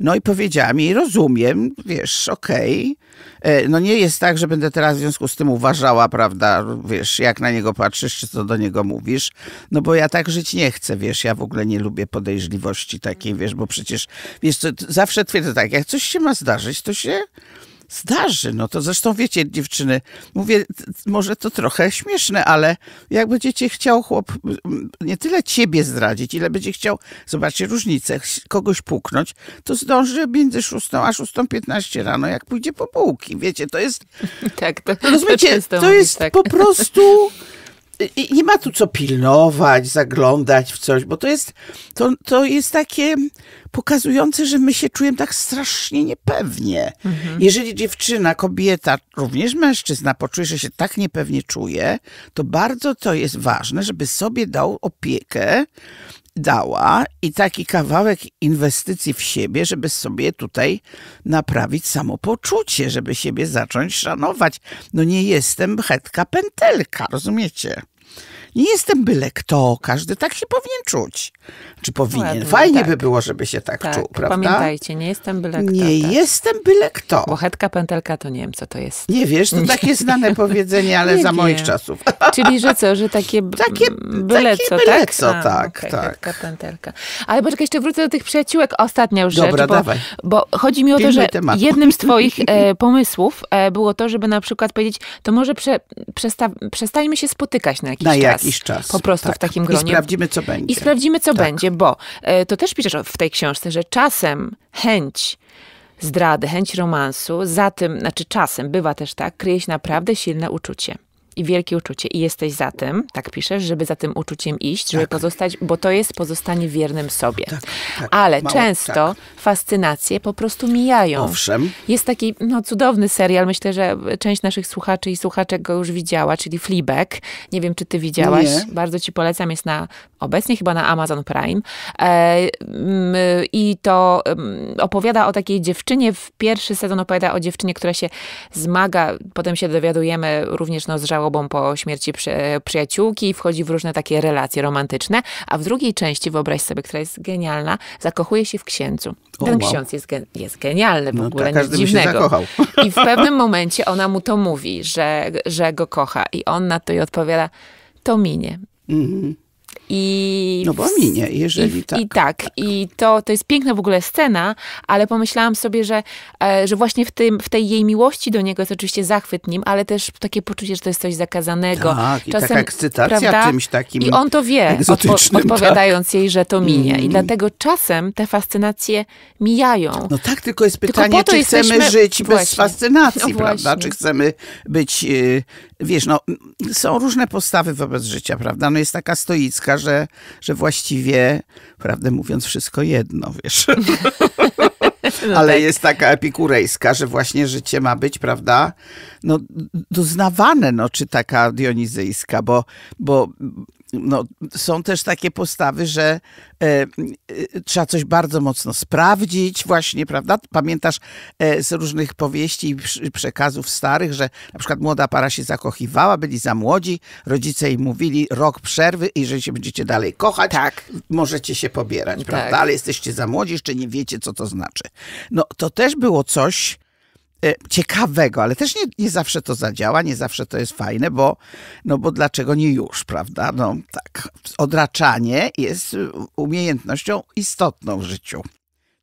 Speaker 2: No i powiedziałam jej, rozumiem, wiesz, okej. Okay. E, no nie jest tak, że będę teraz w związku z tym uważała, prawda, wiesz, jak na niego patrzysz, czy co do niego mówisz, no bo ja tak żyć nie chcę, wiesz, ja w ogóle nie lubię podejrzliwości takiej, wiesz, bo przecież, wiesz, zawsze twierdzę tak, jak coś się ma zdarzyć, to się zdarzy. No to zresztą wiecie, dziewczyny, mówię, może to trochę śmieszne, ale jak będziecie chciał chłop nie tyle ciebie zdradzić, ile będzie chciał, zobaczcie różnicę, kogoś puknąć, to zdąży między 6 a 6.15 rano, jak pójdzie po bułki. Wiecie, to
Speaker 1: jest... [laughs] Tak, to, rozumiecie, to, to jest
Speaker 2: tak. po prostu [laughs] I nie ma tu co pilnować, zaglądać w coś, bo to jest, to, to jest takie pokazujące, że my się czujemy tak strasznie niepewnie. Mhm. Jeżeli dziewczyna, kobieta, również mężczyzna poczuje, że się tak niepewnie czuje, to bardzo to jest ważne, żeby sobie dał opiekę dała i taki kawałek inwestycji w siebie, żeby sobie tutaj naprawić samopoczucie, żeby siebie zacząć szanować. No nie jestem hetka pętelka, rozumiecie? Nie jestem byle kto, każdy tak się powinien czuć. Czy powinien? Ładnie, Fajnie tak. by było, żeby się tak, tak, czuł, prawda? Pamiętajcie,
Speaker 1: nie jestem byle kto. Nie tak. jestem byle kto. Łochetka pętelka to nie wiem, co to jest. Nie wiesz, to takie znane powiedzenie, ale nie za wiem. moich czasów. [laughs] Czyli, że co, że takie, takie byle takie co, byle tak? co, tak? tak, okay, tak. pętelka. Ale poczekaj, jeszcze wrócę do tych przyjaciółek. Ostatnia już Dobra, rzecz. Dobra, dawaj. bo chodzi mi o to, że jednym z twoich [laughs] e, pomysłów e, było to, żeby na przykład powiedzieć, to może prze, przestańmy się spotykać na jakiś na czas jakiś czas. Po prostu tak. w takim gronie. I sprawdzimy, co będzie. I sprawdzimy, co tak. będzie, bo e, to też piszesz w tej książce, że czasem chęć zdrady, chęć romansu, za tym, znaczy czasem, bywa też tak, kryje się naprawdę silne uczucie i wielkie uczucie i jesteś za tym, tak piszesz, żeby za tym uczuciem iść, żeby tak. pozostać, bo to jest pozostanie wiernym sobie. Tak, tak, Ale mało, często tak. fascynacje po prostu mijają. Owszem. Jest taki no, cudowny serial, myślę, że część naszych słuchaczy i słuchaczek go już widziała, czyli Fleabag. Nie wiem, czy ty widziałaś. Nie. Bardzo ci polecam, jest na obecnie chyba na Amazon Prime. E, I to opowiada o takiej dziewczynie, w pierwszy sezon opowiada o dziewczynie, która się zmaga, potem się dowiadujemy również no, z żałobą po śmierci przy, przyjaciółki i wchodzi w różne takie relacje romantyczne, a w drugiej części, wyobraź sobie, która jest genialna, zakochuje się w księdzu. O, Ten wow. ksiądz jest, gen, jest genialny w no ogóle, tak, nic dziwnego. I w pewnym momencie ona mu to mówi, że, że go kocha i on na to jej odpowiada, to minie. Mm -hmm. I no bo minie, jeżeli i, tak. I tak, I to, to jest piękna w ogóle scena, ale pomyślałam sobie, że, e, że właśnie w, tym, w tej jej miłości do niego jest oczywiście zachwyt nim, ale też takie poczucie, że to jest coś zakazanego. Tak, Czasem, i taka ekscytacja prawda? czymś takim I on to wie, odpo tak. odpowiadając tak. jej, że to minie. I mm. dlatego czasem te fascynacje mijają. No tak, tylko jest pytanie, tylko czy jesteśmy... chcemy żyć właśnie. bez fascynacji, no prawda? Czy
Speaker 2: chcemy być, y, wiesz, no są różne postawy wobec życia, prawda? No jest taka stoicka, że, że właściwie, prawdę mówiąc, wszystko jedno, wiesz. [laughs] No ale tak. jest taka epikurejska, że właśnie życie ma być, prawda, no, doznawane, no, czy taka dionizyjska, bo, bo no, są też takie postawy, że e, e, trzeba coś bardzo mocno sprawdzić, właśnie, prawda? Pamiętasz e, z różnych powieści i przekazów starych, że na przykład młoda para się zakochiwała, byli za młodzi, rodzice jej mówili rok przerwy i że się będziecie dalej kochać, tak. możecie się pobierać, tak. prawda? Ale jesteście za młodzi, jeszcze nie wiecie, co to znaczy. No, to też było coś, E, ciekawego, ale też nie, nie zawsze to zadziała, nie zawsze to jest fajne, bo, no bo dlaczego nie już, prawda? No tak, odraczanie jest e, umiejętnością istotną w życiu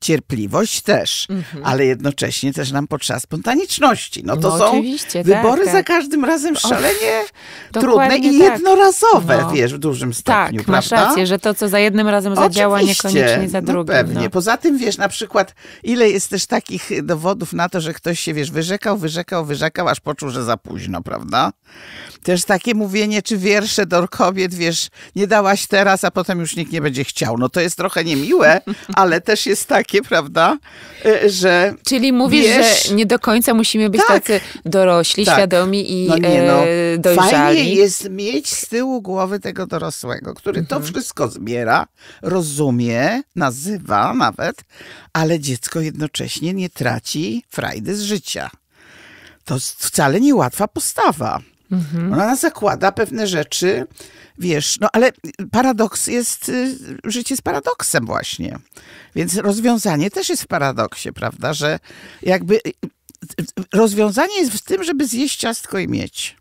Speaker 2: cierpliwość też, mhm. ale jednocześnie też nam potrzeba spontaniczności. No to no, są tak, wybory tak, za
Speaker 1: każdym razem szalenie trudne i tak. jednorazowe, no. wiesz, w dużym tak, stopniu, tak, prawda? masz rację, że to, co za jednym razem zadziała, Oczywiście. niekoniecznie za no drugim. No
Speaker 2: pewnie. No. Poza tym, wiesz, na przykład, ile jest też takich dowodów na to, że ktoś się, wiesz, wyrzekał, wyrzekał, wyrzekał, aż poczuł, że za późno, prawda? Też takie mówienie, czy wiersze do kobiet, wiesz, nie dałaś teraz, a potem już nikt nie będzie chciał. No to jest trochę niemiłe, [laughs] ale też jest tak takie, prawda, y, że... Czyli mówisz, wiesz, że
Speaker 1: nie do końca musimy być tak, tacy dorośli, tak. świadomi i no nie, no. E, dojrzali. Fajnie jest
Speaker 2: mieć z tyłu głowy tego dorosłego, który mhm. to wszystko zbiera, rozumie, nazywa nawet, ale dziecko jednocześnie nie traci frajdy z życia. To jest wcale niełatwa postawa. Mhm. Ona zakłada pewne rzeczy, wiesz, no ale paradoks jest, y, życie z paradoksem właśnie. Więc rozwiązanie też jest w paradoksie, prawda, że jakby y, y, rozwiązanie jest w tym, żeby zjeść ciastko i mieć.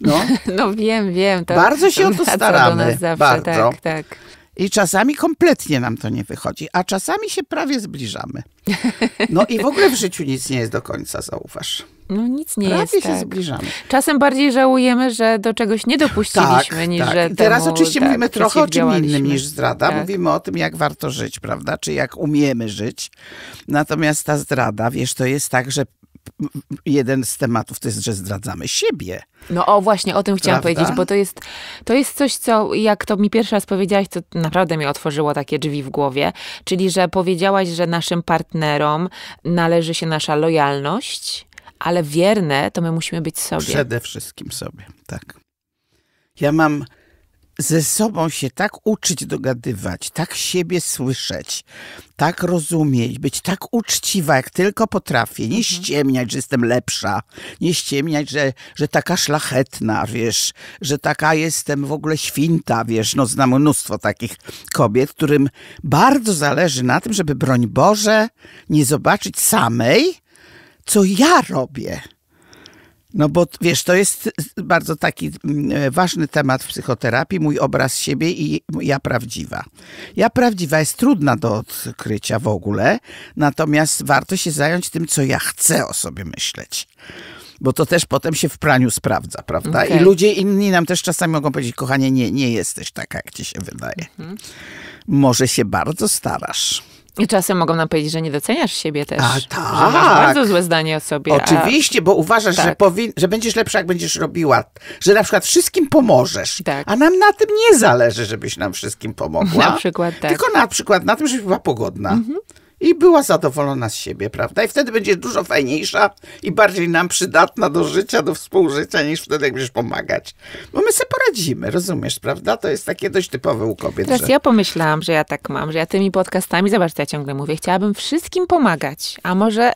Speaker 1: No, [laughs] no wiem, wiem. To, Bardzo się to o to staramy. Zawsze, bardzo. Tak,
Speaker 2: tak. I czasami kompletnie nam to nie wychodzi, a
Speaker 1: czasami się prawie
Speaker 2: zbliżamy. No i w ogóle w życiu nic nie jest do końca, zauważ.
Speaker 1: No nic nie prawie jest. Prawie się tak. zbliżamy. Czasem bardziej żałujemy, że do czegoś nie dopuściliśmy, tak, niż tak. że. I teraz temu, oczywiście tak, mówimy trochę o czym innym niż zdrada. Tak.
Speaker 2: Mówimy o tym, jak warto żyć, prawda? Czy jak umiemy żyć. Natomiast ta zdrada, wiesz, to jest tak, że jeden z tematów to jest, że zdradzamy siebie.
Speaker 1: No o, właśnie, o tym chciałam Prawda? powiedzieć, bo to jest, to jest coś, co jak to mi pierwszy raz powiedziałaś, to naprawdę mi otworzyło takie drzwi w głowie. Czyli, że powiedziałaś, że naszym partnerom należy się nasza lojalność, ale wierne to my musimy być sobie. Przede
Speaker 2: wszystkim sobie, tak. Ja mam ze sobą się tak uczyć dogadywać, tak siebie słyszeć, tak rozumieć, być tak uczciwa, jak tylko potrafię. Nie mhm. ściemniać, że jestem lepsza, nie ściemniać, że, że taka szlachetna, wiesz, że taka jestem w ogóle świnta, wiesz. No, znam mnóstwo takich kobiet, którym bardzo zależy na tym, żeby, broń Boże, nie zobaczyć samej, co ja robię no bo wiesz, to jest bardzo taki mm, e, ważny temat w psychoterapii, mój obraz siebie i ja prawdziwa. Ja prawdziwa jest trudna do odkrycia w ogóle, natomiast warto się zająć tym, co ja chcę o sobie myśleć bo to też potem się w praniu sprawdza, prawda? Okay. I ludzie inni nam też czasami mogą powiedzieć, kochanie, nie, nie jesteś taka, jak ci się wydaje. Mm -hmm. Może się bardzo starasz.
Speaker 1: I czasem mogą nam powiedzieć, że nie doceniasz siebie też. A, tak. Że masz tak. bardzo złe zdanie o sobie. Oczywiście, a... bo uważasz, tak. że,
Speaker 2: powin że będziesz lepsza, jak będziesz robiła. Że na przykład wszystkim pomożesz. Tak. A nam na tym nie zależy, żebyś nam wszystkim pomogła. Na przykład tak. Tylko na przykład na tym, żebyś była pogodna. Mhm i była zadowolona z siebie, prawda? I wtedy będzie dużo fajniejsza i bardziej nam przydatna do życia, do współżycia, niż wtedy, jak będziesz pomagać. Bo my sobie poradzimy, rozumiesz, prawda? To jest takie dość typowe u kobiet. Teraz że... ja
Speaker 1: pomyślałam, że ja tak mam, że ja tymi podcastami, zobacz, ja ciągle mówię, chciałabym wszystkim pomagać, a może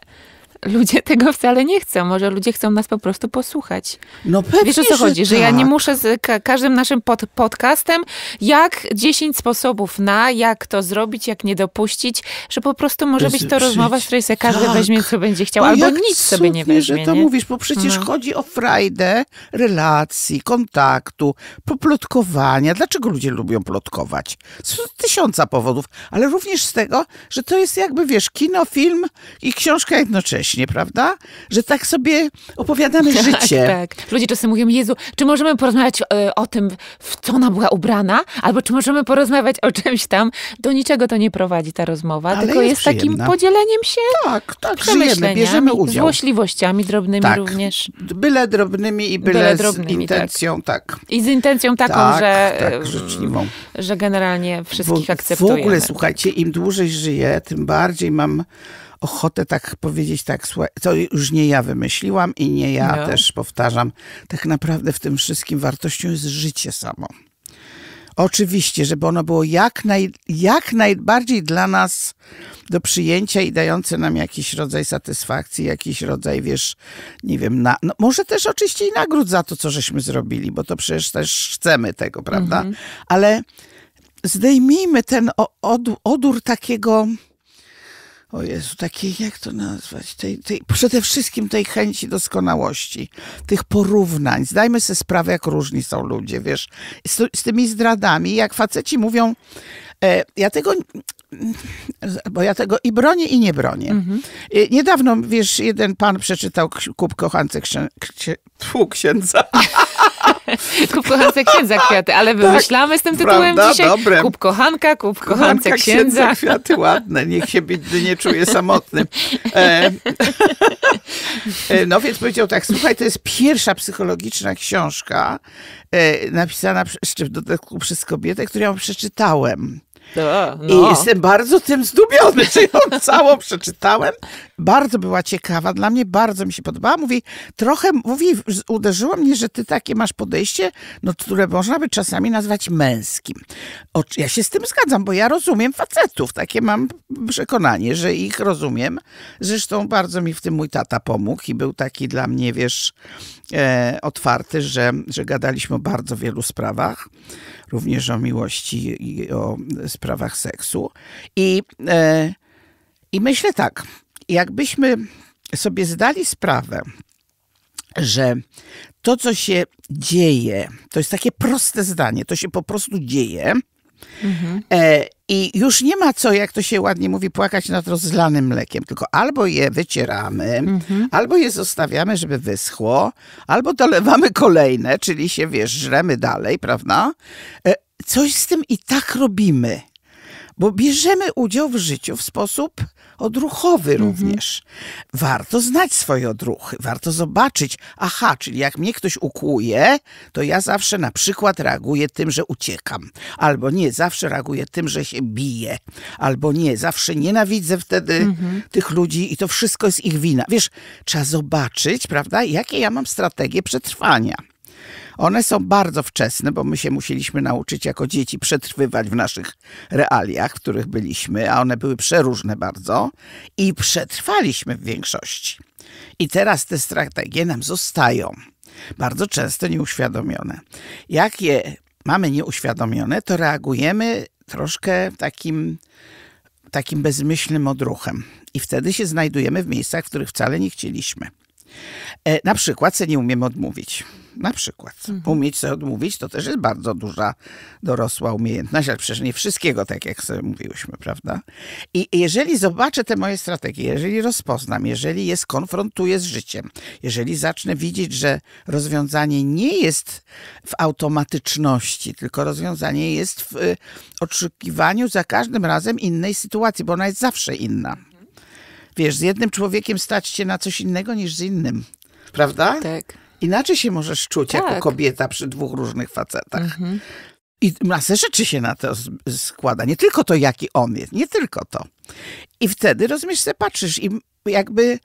Speaker 1: ludzie [laughs] tego wcale nie chcą. Może ludzie chcą nas po prostu posłuchać. No pewnie, Wiesz o co chodzi? Że, tak. ja nie muszę z ka każdym naszym pod podcastem jak 10 sposobów na, jak to zrobić, jak nie dopuścić, że po prostu może Bez, być to rozmowa, z której sobie każdy tak. weźmie, co będzie chciał, albo nic cudnie, sobie nie weźmie. że to nie? mówisz, bo przecież no.
Speaker 2: chodzi o frajdę relacji, kontaktu, poplotkowania. Dlaczego ludzie lubią plotkować? Z tysiąca powodów, ale również z tego, że to jest jakby, wiesz, kino, film i książka jednocześnie właśnie, prawda? Że tak sobie
Speaker 1: opowiadamy tak, życie. Tak. Ludzie czasem mówią, Jezu, czy możemy porozmawiać o, e, o tym, w co ona była ubrana? Albo czy możemy porozmawiać o czymś tam? Do niczego to nie prowadzi ta rozmowa, Ale tylko jest, jest takim podzieleniem się Tak, tak, żyjemy, bierzemy udział. Złośliwościami drobnymi tak. również. Byle drobnymi i byle, byle drobnymi, z tak. intencją, tak. tak. I z intencją taką, tak, że, tak, e, życzliwą. że generalnie wszystkich Bo akceptujemy. W ogóle,
Speaker 2: słuchajcie, im dłużej żyję, tym bardziej mam ochotę tak powiedzieć, tak, co już nie ja wymyśliłam i nie ja no. też powtarzam. Tak naprawdę w tym wszystkim wartością jest życie samo. Oczywiście, żeby ono było jak, naj, jak najbardziej dla nas do przyjęcia i dające nam jakiś rodzaj satysfakcji, jakiś rodzaj, wiesz, nie wiem, na, no może też oczywiście i nagród za to, co żeśmy zrobili, bo to przecież też chcemy tego, prawda? Mhm. Ale zdejmijmy ten od, odór takiego o Jezu, takiej, jak to nazwać, tej, tej, przede wszystkim tej chęci doskonałości, tych porównań. Zdajmy sobie sprawę, jak różni są ludzie, wiesz, z, z tymi zdradami, jak faceci mówią, e, ja tego, bo ja tego i bronię, i nie bronię. Mhm. E, niedawno, wiesz, jeden pan przeczytał Kub Kochance księ, księ, księdza. [laughs]
Speaker 1: [laughs] Kup kochance księdza kwiaty, ale tak, wymyślamy z tym tytułem prawda? dzisiaj. Dobre. Kup kochanka, kup kochance kochanka księdza. księdza. Kwiaty
Speaker 2: ładne, niech się biedny nie czuje [laughs] samotny. E, e, no więc powiedział tak, słuchaj, to jest pierwsza psychologiczna książka e, napisana w dodatku przez kobietę, którą przeczytałem.
Speaker 1: no. I jestem
Speaker 2: bardzo tym zdumiony, że [laughs] ją całą przeczytałem bardzo była ciekawa, dla mnie bardzo mi się podobała. Mówi, trochę, mówi, uderzyło mnie, że ty takie masz podejście, no, które można by czasami nazwać męskim. O, ja się z tym zgadzam, bo ja rozumiem facetów, takie mam przekonanie, że ich rozumiem. Zresztą bardzo mi w tym mój tata pomógł i był taki dla mnie, wiesz, e, otwarty, że, że gadaliśmy o bardzo wielu sprawach, również o miłości i o sprawach seksu. I, e, i myślę tak, jakbyśmy sobie zdali sprawę, że to, co się dzieje, to jest takie proste zdanie, to się po prostu dzieje. Mhm. E, I już nie ma co, jak to się ładnie mówi, płakać nad rozlanym mlekiem, tylko albo je wycieramy, mhm. albo je zostawiamy, żeby wyschło, albo dolewamy kolejne, czyli się wiesz, żremy dalej, prawda? E, coś z tym i tak robimy bo bierzemy udział w życiu w sposób odruchowy mhm. również. Mhm. Warto znać swoje odruchy, warto zobaczyć, aha, czyli jak mnie ktoś ukłuje, to ja zawsze na przykład reaguję tym, że uciekam, albo nie, zawsze reaguję tym, że się biję, albo nie, zawsze nienawidzę wtedy mhm. tych ludzi i to wszystko jest ich wina. Wiesz, trzeba zobaczyć, prawda, jakie ja mam strategie przetrwania. One są bardzo wczesne, bo my się musieliśmy nauczyć jako dzieci przetrwywać w naszych realiach, w których byliśmy, a one były przeróżne bardzo i przetrwaliśmy w większości. I teraz te strategie nam zostają. Bardzo często nieuświadomione. Jak je mamy nieuświadomione, to reagujemy troszkę takim, takim bezmyślnym odruchem. I wtedy się znajdujemy w miejscach, w których wcale nie chcieliśmy. E, na przykład se nie umiem odmówić. Na przykład. Mhm. Umieć sobie odmówić to też jest bardzo duża dorosła umiejętność, ale przecież nie wszystkiego, tak jak sobie mówiłyśmy, prawda? I jeżeli zobaczę te moje strategie, jeżeli rozpoznam, jeżeli je skonfrontuję z życiem, jeżeli zacznę widzieć, że rozwiązanie nie jest w automatyczności, tylko rozwiązanie jest w y, oczekiwaniu za każdym razem innej sytuacji, bo ona jest zawsze inna wiesz, z jednym człowiekiem stać cię na coś innego niż z innym. Prawda? Tak. Inaczej się możesz czuć tak. jako kobieta przy dwóch różnych facetach. Mhm. I masę rzeczy się na to składa. Nie tylko to, jaki on jest, nie tylko to. I wtedy, rozumiesz, se patrzysz i jakby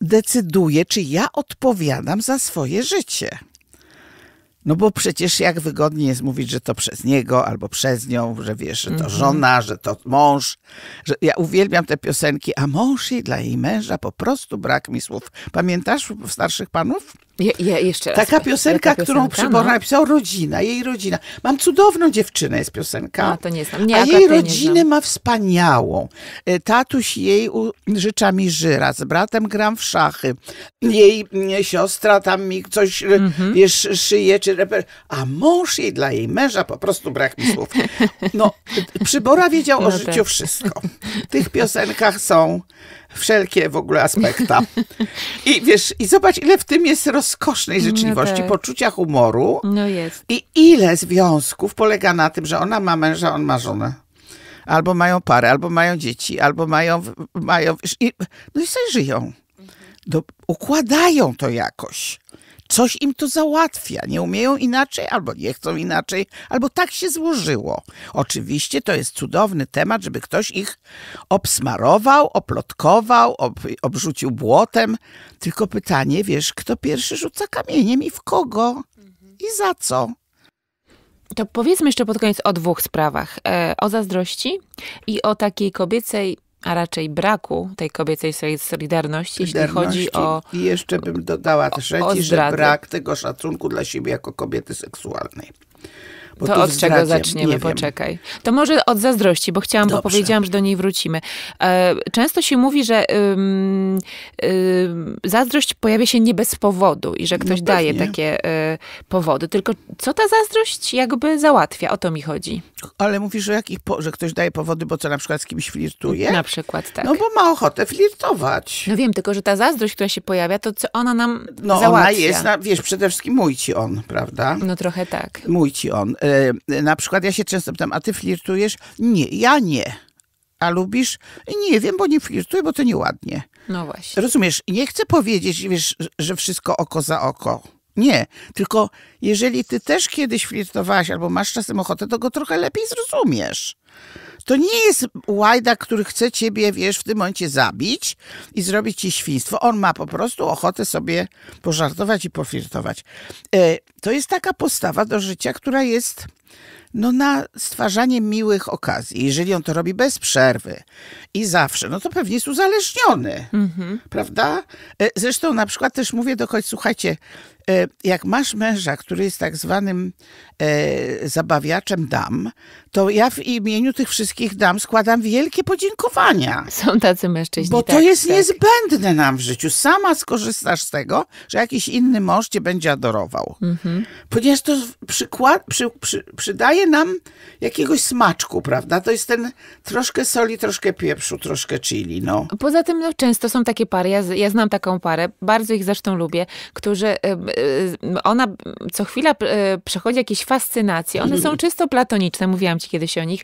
Speaker 2: decyduje, czy ja odpowiadam za swoje życie. No bo przecież jak wygodnie jest mówić, że to przez niego albo przez nią, że wiesz, że to mhm. żona, że to mąż. Że ja uwielbiam te piosenki, a mąż i dla jej męża po prostu brak mi słów. Pamiętasz starszych panów?
Speaker 1: Je, je, jeszcze raz. Taka piosenka, którą przybor no.
Speaker 2: napisał rodzina, jej rodzina. Mam cudowną dziewczynę, jest piosenka. to nie znam. Nie, a jej rodzinę ma wspaniałą. E, tatuś jej u, życza mi żyra, z bratem gram w szachy. Jej nie, mm, siostra tam mi coś e, mhm. wiesz, szyje, czy reper... A mąż jej dla jej męża, po prostu brak mi słów. No, [laughs] Przybora wiedział no o tak. życiu wszystko. W tych piosenkach są wszelkie w ogóle aspekta. I wiesz, i zobacz, ile w tym jest rozkosznej no życzliwości, no tak. poczucia humoru. No jest. I ile związków polega na tym, że ona ma męża, on ma żonę. Albo mają parę, albo mają dzieci, albo mają, mają i, no i sobie żyją. Do, układają to jakoś coś im to załatwia. Nie umieją inaczej, albo nie chcą inaczej, albo tak się złożyło. Oczywiście to jest cudowny temat, żeby ktoś ich obsmarował, oplotkował, ob, obrzucił błotem. Tylko pytanie,
Speaker 1: wiesz, kto pierwszy rzuca kamieniem i w kogo i za co? To powiedzmy jeszcze pod koniec o dwóch sprawach. E, o zazdrości i o takiej kobiecej a raczej braku tej kobiecej solidarności, jeśli chodzi o.
Speaker 2: I jeszcze bym dodała trzeci, że brak tego szacunku dla siebie jako kobiety seksualnej. Bo to od czego zaczniemy, poczekaj.
Speaker 1: To może od zazdrości, bo chciałam, Dobrze. bo powiedziałam, że do niej wrócimy. E, często się mówi, że zazdrość pojawia się nie bez powodu i że no ktoś no daje takie y, powody. Tylko co ta zazdrość jakby załatwia? O to mi chodzi.
Speaker 2: Ale mówisz, że, jakich że ktoś daje powody, bo co na przykład z kimś flirtuje? Na przykład, tak. No bo
Speaker 1: ma ochotę flirtować. No wiem, tylko że ta zazdrość, która się pojawia, to co ona nam no, załatwia? No ona jest, na,
Speaker 2: wiesz, przede wszystkim mój ci on, prawda? No trochę tak. Mój ci on. E, na przykład ja się często pytam, a ty flirtujesz? Nie, ja nie. A lubisz? Nie wiem, bo nie flirtuję, bo to nieładnie. No właśnie. Rozumiesz, nie chcę powiedzieć, wiesz, że wszystko oko za oko. Nie, tylko jeżeli ty też kiedyś flirtowałaś albo masz czasem ochotę, to go trochę lepiej zrozumiesz. To nie jest łajdak, który chce ciebie, wiesz, w tym momencie zabić i zrobić ci świństwo. On ma po prostu ochotę sobie pożartować i poflirtować. E, to jest taka postawa do życia, która jest no, na stwarzanie miłych okazji. Jeżeli on to robi bez przerwy i zawsze, no to pewnie jest uzależniony, mhm. prawda? E, zresztą na przykład też mówię do końca, słuchajcie, e, jak masz męża, który jest tak zwanym e, zabawiaczem dam, to ja w imieniu tych wszystkich dam składam wielkie podziękowania.
Speaker 1: Są tacy mężczyźni. Bo tak, to jest
Speaker 2: tak. niezbędne nam w życiu. Sama skorzystasz z tego, że jakiś inny mąż cię będzie adorował. Mhm. Ponieważ to przykład, przy, przy, przydaje nam jakiegoś smaczku, prawda? To jest ten troszkę soli, troszkę pieprzu, troszkę chili, no.
Speaker 1: Poza tym no, często są takie pary, ja, ja znam taką parę, bardzo ich zresztą lubię, którzy, y, y, ona co chwila y, przechodzi jakieś fascynacje, one są [laughs] czysto platoniczne, mówiłam ci kiedyś o nich,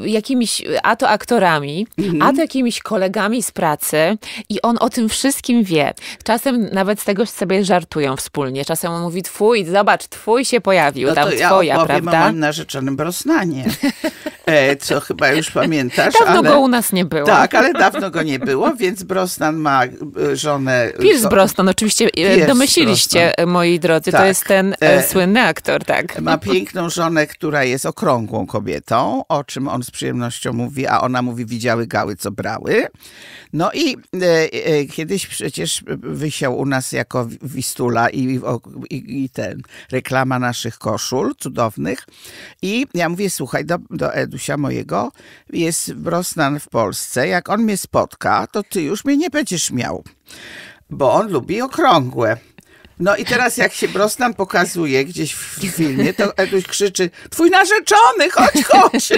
Speaker 1: jakimiś, a to aktorami, mhm. a to jakimiś kolegami z pracy i on o tym wszystkim wie. Czasem nawet z tego sobie żartują wspólnie, czasem on mówi twój, zobacz, twój się pojawił, no tam ja twoja opowiem prawda? o moim
Speaker 2: narzeczonym Brosnanie, [laughs] e, co chyba już pamiętasz. Dawno ale, go u
Speaker 1: nas nie było. Tak, ale dawno
Speaker 2: go nie było, więc Brosnan ma e, żonę... E, Pierce Brosnan,
Speaker 1: oczywiście Pierce domyśliliście, Brosnan. moi drodzy, tak. to jest ten e, słynny
Speaker 2: aktor, tak. Ma piękną żonę, która jest okrągłą kobietą, o czym on z przyjemnością mówi, a ona mówi, widziały gały, co brały. No i e, e, kiedyś przecież wysiał u nas jako wistula i, i, i ten reklama naszych koszul, cudowna i ja mówię, słuchaj, do, do Edusia mojego, jest Rosnan w Polsce, jak on mnie spotka, to ty już mnie nie będziesz miał, bo on lubi okrągłe. No i teraz jak się Brosnan pokazuje gdzieś w filmie, to Eduś krzyczy, twój narzeczony, chodź, chodź!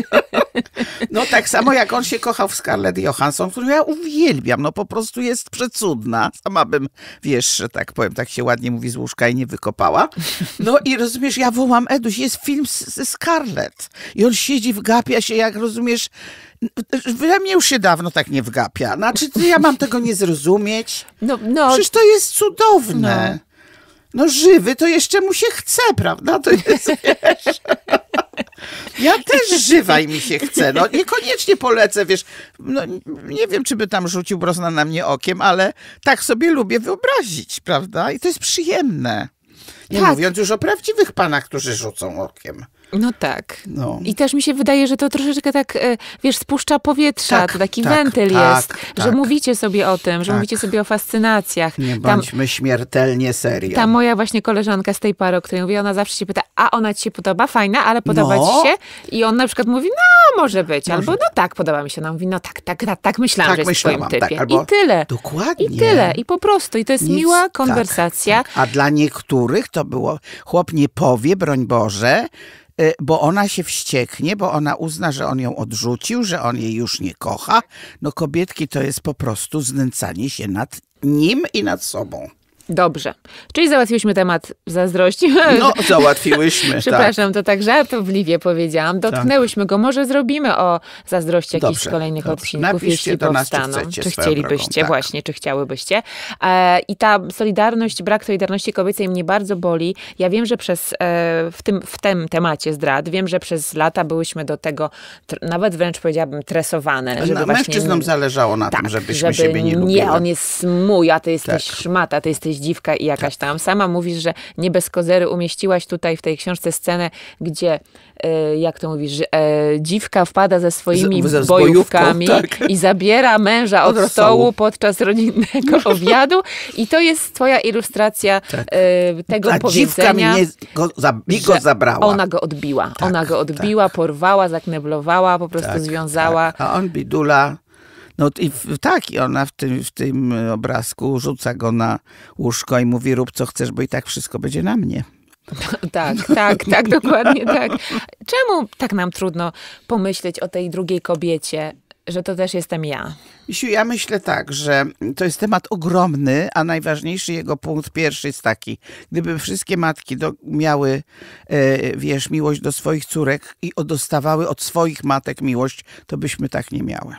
Speaker 2: No tak samo jak on się kochał w Scarlett Johansson, którą ja uwielbiam, no po prostu jest przecudna. Sama bym, wiesz, że tak powiem, tak się ładnie mówi z łóżka i nie wykopała. No i rozumiesz, ja wołam Eduś, jest film ze Scarlett i on siedzi, wgapia się, jak rozumiesz, we mnie już się dawno tak nie wgapia. Znaczy, ja mam tego nie zrozumieć. No, no. Przecież to jest cudowne. No no żywy to jeszcze mu się chce, prawda? To jest, [laughs] wiesz... Ja też żywaj mi się chce. No niekoniecznie polecę, wiesz, no, nie wiem, czy by tam rzucił Brozna na mnie okiem, ale tak sobie lubię wyobrazić, prawda? I to jest przyjemne. Nie tak. mówiąc już o prawdziwych panach, którzy rzucą
Speaker 1: okiem. No tak. No. I też mi się wydaje, że to troszeczkę tak, e, wiesz, spuszcza powietrza, tak, to taki tak, wentyl tak, jest, że tak. mówicie sobie o tym, że tak. mówicie sobie o fascynacjach. Nie bądźmy
Speaker 2: tam, śmiertelnie serio. Ta
Speaker 1: moja właśnie koleżanka z tej pary, o której mówię, ona zawsze się pyta, a ona ci się podoba? Fajna, ale podoba no. ci się? I on na przykład mówi, no może być, może. albo no tak, podoba mi się. Ona mówi, no tak, tak, tak, tak myślałam, tak że jest w twoim typie. Albo... I tyle. Dokładnie. I tyle. I po prostu. I to jest Nic, miła konwersacja.
Speaker 2: A dla niektórych to było, chłop nie powie, broń Boże, E, bo ona się wścieknie, bo ona uzna, że on ją odrzucił, że on jej już nie kocha. No kobietki to jest po prostu znęcanie się nad nim i nad sobą.
Speaker 1: Dobrze. Czyli załatwiłyśmy temat zazdrości. No, [laughs] załatwiłyśmy. Tak. Przepraszam, tak. to tak żartobliwie powiedziałam. Tak. Dotknęłyśmy go. Może zrobimy o zazdrości dobrze, jakichś kolejnych dobrze. odcinków, Napiszcie jeśli powstaną. Nas, czy, czy chcielibyście, drogą, tak. właśnie, czy chciałybyście. E, I ta solidarność, brak solidarności kobiecej mnie bardzo boli. Ja wiem, że przez e, w, tym, w tym temacie zdrad, wiem, że przez lata byłyśmy do tego, nawet wręcz powiedziałabym, tresowane. Żeby no, właśnie, mężczyznom
Speaker 2: zależało na tak, tym, żebyśmy żeby, siebie nie lubili. Nie, on
Speaker 1: jest mój, a ty jesteś tak. szmata, ty jesteś dziwka i jakaś tak. tam. Sama mówisz, że nie bez kozery umieściłaś tutaj w tej książce scenę, gdzie, e, jak to mówisz, e, dziwka wpada ze swoimi z, bojówkami tak. i zabiera męża od, od stołu podczas rodzinnego [laughs] obiadu. I to jest twoja ilustracja tak. e, tego Ta powiedzenia. Dziwka
Speaker 2: go, go zabrała. Ona
Speaker 1: go odbiła. ona tak, go tak. odbiła, porwała, zakneblowała, po prostu związała. A on
Speaker 2: bidula no i w, tak, i ona w tym, w tym obrazku rzuca go na łóżko i mówi rób co chcesz, bo i tak wszystko będzie na mnie. [laughs]
Speaker 1: Tak, tak, tak, dokładnie tak. Czemu tak nam trudno pomyśleć o tej drugiej kobiecie, że to też jestem ja?
Speaker 2: Misiu, ja myślę tak, że to jest temat ogromny, a najważniejszy jego punkt pierwszy jest taki. Gdyby wszystkie matki do, miały, e, wiesz, miłość do swoich córek i dostawały od swoich matek miłość, to byśmy tak nie miały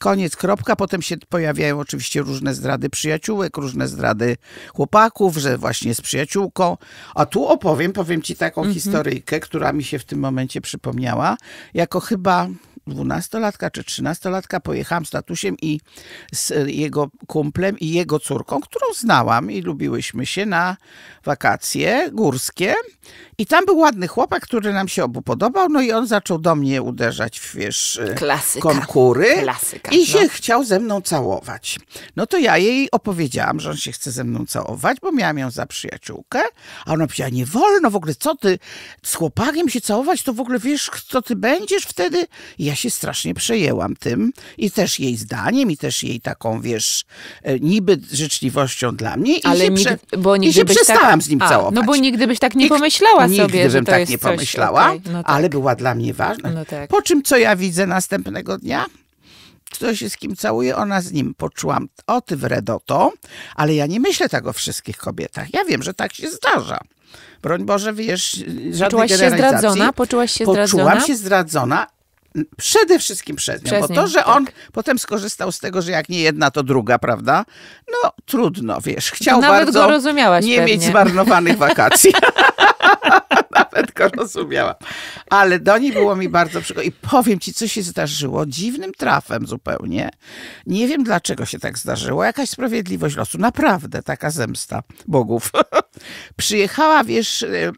Speaker 2: koniec, kropka. Potem się pojawiają oczywiście różne zdrady przyjaciółek, różne zdrady chłopaków, że właśnie z przyjaciółką. A tu opowiem, powiem ci taką mhm. historyjkę, która mi się w tym momencie przypomniała. Jako chyba dwunastolatka czy trzynastolatka pojechałam z tatusiem i z e, jego kumplem i jego córką, którą znałam i lubiłyśmy się na wakacje górskie. I tam był ładny chłopak, który nam się obu podobał, no i on zaczął do mnie uderzać w wiesz, y, Klasyka. konkury Klasyka, i no. się chciał ze mną całować. No to ja jej opowiedziałam, że on się chce ze mną całować, bo miałam ją za przyjaciółkę, a ona powiedziała, nie wolno w ogóle, co ty z chłopakiem się całować, to w ogóle wiesz, co ty będziesz wtedy? I ja się strasznie przejęłam tym i też jej zdaniem i też jej taką, wiesz, e, niby życzliwością dla mnie. I Ale się nigdy, bo nigdy I się tak- przestałam tak... z nim a, całować. No
Speaker 1: bo nigdy byś tak nie I... pomyślał pomyślała Nigdy sobie, że to tak jest nie coś, pomyślała, okay, no tak.
Speaker 2: ale była dla mnie ważna. No tak. Po czym, co ja widzę następnego dnia? Kto się z kim całuje, ona z nim. Poczułam o ty wredoto, ale ja nie myślę tak o wszystkich kobietach. Ja wiem, że tak się zdarza. Broń Boże, wiesz, żadnej Poczułaś się zdradzona? Poczułaś się Poczułam zdradzona? Poczułam się zdradzona Przede wszystkim przez nią, przez nią bo to, że tak. on potem skorzystał z tego, że jak nie jedna, to druga, prawda? No trudno, wiesz, chciał Nawet bardzo go rozumiałaś nie pewnie. mieć zmarnowanych wakacji. [laughs] Nawet go
Speaker 1: rozumiałam.
Speaker 2: Ale do niej było mi bardzo przykro. I powiem ci, co się zdarzyło. Dziwnym trafem zupełnie. Nie wiem, dlaczego się tak zdarzyło. Jakaś sprawiedliwość losu. Naprawdę, taka zemsta bogów. [laughs] Przyjechała, wiesz, y,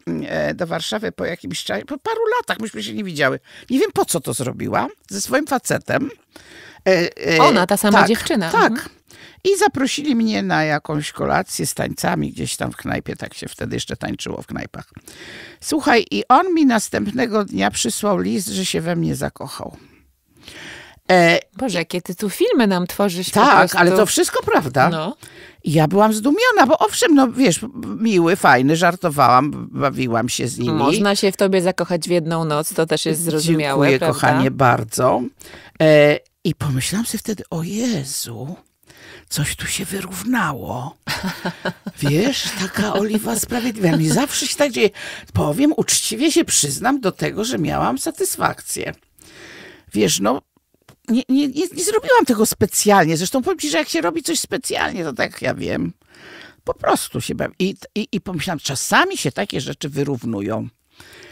Speaker 2: y, do Warszawy po jakimś czasie, po paru latach, myśmy się nie widziały. Nie wiem, po co to zrobiła ze swoim facetem. E, e, Ona, ta sama tak, dziewczyna. Tak. Mhm. I zaprosili mnie na jakąś kolację z tańcami gdzieś tam w knajpie, tak się wtedy jeszcze tańczyło w knajpach. Słuchaj, i on mi następnego dnia przysłał list, że się we mnie zakochał. E,
Speaker 1: Boże, jakie ty tu filmy nam tworzysz. Tak, ale to wszystko
Speaker 2: prawda. No. Ja byłam zdumiona, bo owszem, no wiesz, miły, fajny, żartowałam, bawiłam się z nimi. Można
Speaker 1: się w tobie zakochać w jedną noc, to też jest zrozumiałe, Dziękuję, prawda? kochanie,
Speaker 2: bardzo. E, I pomyślałam sobie wtedy, o Jezu, coś tu się wyrównało. [laughs] Wiesz, taka oliwa sprawiedliwa. Mi zawsze się tak dzieje. Powiem, uczciwie się przyznam do tego, że miałam satysfakcję. Wiesz, no nie, nie, nie, nie zrobiłam tego specjalnie. Zresztą powiem ci, że jak się robi coś specjalnie, to tak ja wiem. Po prostu się bawię. I, i, i pomyślałam, czasami się takie rzeczy wyrównują.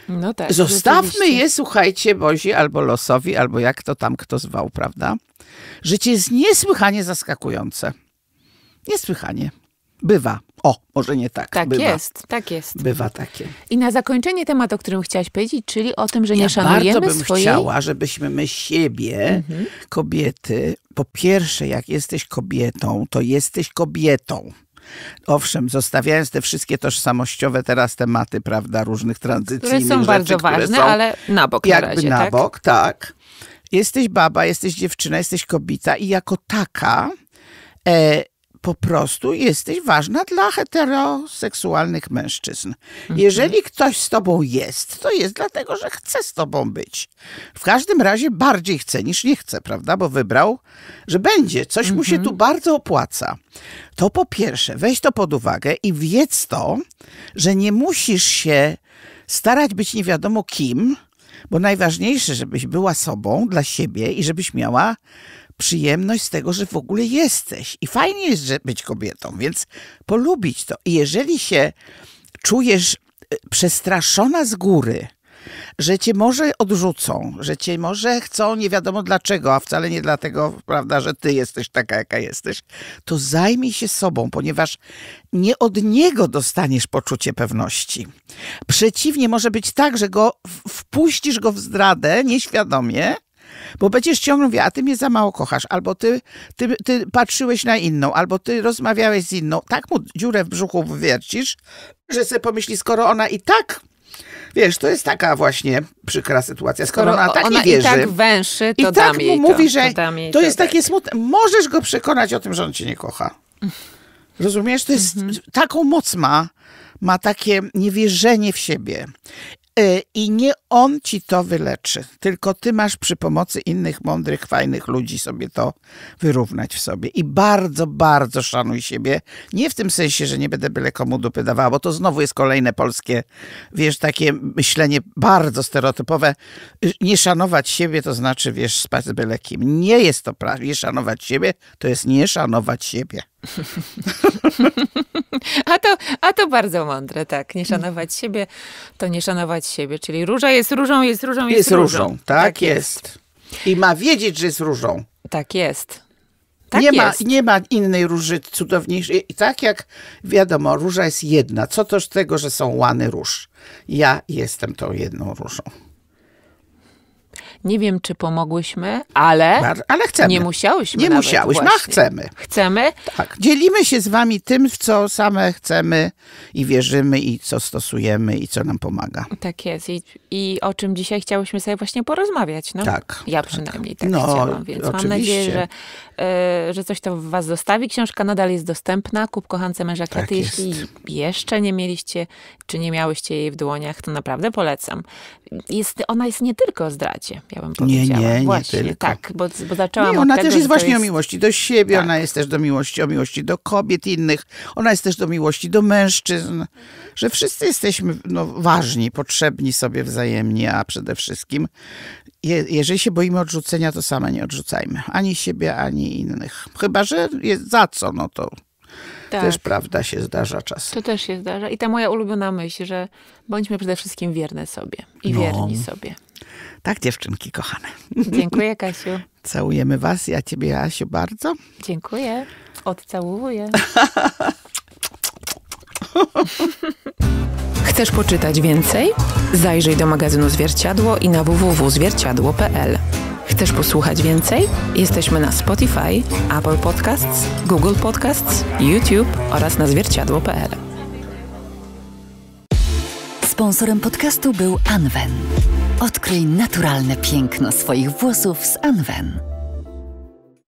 Speaker 1: No tak, Zostawmy je,
Speaker 2: słuchajcie, Bozi albo losowi, albo jak to tam kto zwał, prawda? Życie jest niesłychanie zaskakujące. Niesłychanie. Bywa. O, może nie tak. Tak bywa. jest, tak jest. Bywa takie.
Speaker 1: I na zakończenie temat, o którym chciałaś powiedzieć, czyli o tym, że nie ja szanujemy bardzo bym swojej... chciała,
Speaker 2: żebyśmy my siebie, mhm. kobiety, po pierwsze, jak jesteś kobietą, to jesteś kobietą. Owszem, zostawiając te wszystkie tożsamościowe teraz tematy, prawda, różnych tranzycyjnych Które są rzeczy, bardzo ważne, są ale na bok jakby na, razie, na tak? bok, tak. Jesteś baba, jesteś dziewczyna, jesteś kobieta i jako taka e, po prostu jesteś ważna dla heteroseksualnych mężczyzn. Mhm. Jeżeli ktoś z tobą jest, to jest dlatego, że chce z tobą być. W każdym razie bardziej chce niż nie chce, prawda? Bo wybrał, że będzie. Coś mhm. mu się tu mhm. bardzo opłaca. To po pierwsze, weź to pod uwagę i wiedz to, że nie musisz się starać być nie wiadomo kim, bo najważniejsze, żebyś była sobą dla siebie i żebyś miała przyjemność z tego, że w ogóle jesteś. I fajnie jest że być kobietą, więc polubić to. I jeżeli się czujesz y, przestraszona z góry, że cię może odrzucą, że cię może chcą nie wiadomo dlaczego, a wcale nie dlatego, prawda, że ty jesteś taka, jaka jesteś, to zajmij się sobą, ponieważ nie od niego dostaniesz poczucie pewności. Przeciwnie, może być tak, że go wpuścisz go w zdradę nieświadomie, bo będziesz ciągle mówił, a ty mnie za mało kochasz, albo ty, ty, ty patrzyłeś na inną, albo ty rozmawiałeś z inną. Tak mu dziurę w brzuchu wywiercisz, że sobie pomyśli, skoro ona i tak Wiesz, to jest taka właśnie przykra sytuacja. Skoro, Skoro ona tak ona nie wierzy, i tak
Speaker 1: węszy, to i tak mu mówi, to, że to, to jest to tak.
Speaker 2: takie smutne. Możesz go przekonać o tym, że on cię nie kocha. Rozumiesz? To jest, mhm. taką moc ma, ma takie niewierzenie w siebie. Y, I nie on ci to wyleczy, tylko ty masz przy pomocy innych mądrych, fajnych ludzi sobie to wyrównać w sobie. I bardzo, bardzo szanuj siebie. Nie w tym sensie, że nie będę byle komu dupy dawała, bo to znowu jest kolejne polskie, wiesz, takie myślenie bardzo stereotypowe. Y, nie szanować siebie to znaczy, wiesz, spać z byle kim. Nie jest to prawda. Nie szanować siebie to jest nie szanować siebie
Speaker 1: a, to, a to bardzo mądre, tak. Nie szanować siebie, to nie szanować siebie. Czyli róża jest różą, jest różą, jest, jest różą. różą.
Speaker 2: Tak, tak jest. jest. I ma wiedzieć, że jest różą.
Speaker 1: Tak jest.
Speaker 2: Tak nie, jest. ma, nie ma innej róży cudowniejszej. I tak jak wiadomo, róża jest jedna. Co to z tego, że są łany róż? Ja jestem tą jedną różą.
Speaker 1: Nie wiem, czy pomogłyśmy, ale, ale chcemy. nie musiałyśmy. Nie musiałyśmy, no a chcemy. Chcemy. Tak. Dzielimy się z wami tym, w co
Speaker 2: same chcemy i wierzymy i co stosujemy i co nam pomaga.
Speaker 1: Tak jest. I, i o czym dzisiaj chciałyśmy sobie właśnie porozmawiać. No, tak. Ja tak. przynajmniej tak no, chciałam, więc oczywiście. mam nadzieję, że, y, że coś to w was zostawi. Książka nadal jest dostępna. Kup kochance męża tak Jeśli jeszcze nie mieliście, czy nie miałyście jej w dłoniach, to naprawdę polecam jest, ona jest nie tylko o zdradzie, ja bym powiedziała. Nie, nie, właśnie, nie tylko. Tak, bo, bo zaczęłam nie, ona też tego, jest właśnie jest... o miłości
Speaker 2: do siebie, tak. ona jest też do miłości, o miłości do kobiet innych, ona jest też do miłości do mężczyzn, że wszyscy jesteśmy no, ważni, potrzebni sobie wzajemnie, a przede wszystkim je, jeżeli się boimy odrzucenia, to same nie odrzucajmy. Ani siebie, ani innych. Chyba, że jest za co, no to tak. też prawda się zdarza czasem.
Speaker 1: To też się zdarza. I ta moja ulubiona myśl, że bądźmy przede wszystkim wierne sobie i no. wierni sobie.
Speaker 2: Tak, dziewczynki kochane.
Speaker 1: Dziękuję, [laughs] Kasiu. Całujemy was, ja ciebie, Asiu, bardzo. Dziękuję. Odcałowuję. [laughs] [laughs] Chcesz poczytać więcej? Zajrzyj do magazynu Zwierciadło i na www.zwierciadło.pl. Chcesz posłuchać więcej? Jesteśmy na Spotify, Apple Podcasts, Google Podcasts, YouTube oraz na zwierciadło.pl.
Speaker 2: Sponsorem podcastu był
Speaker 1: Anwen. Odkryj naturalne piękno swoich włosów z Anwen.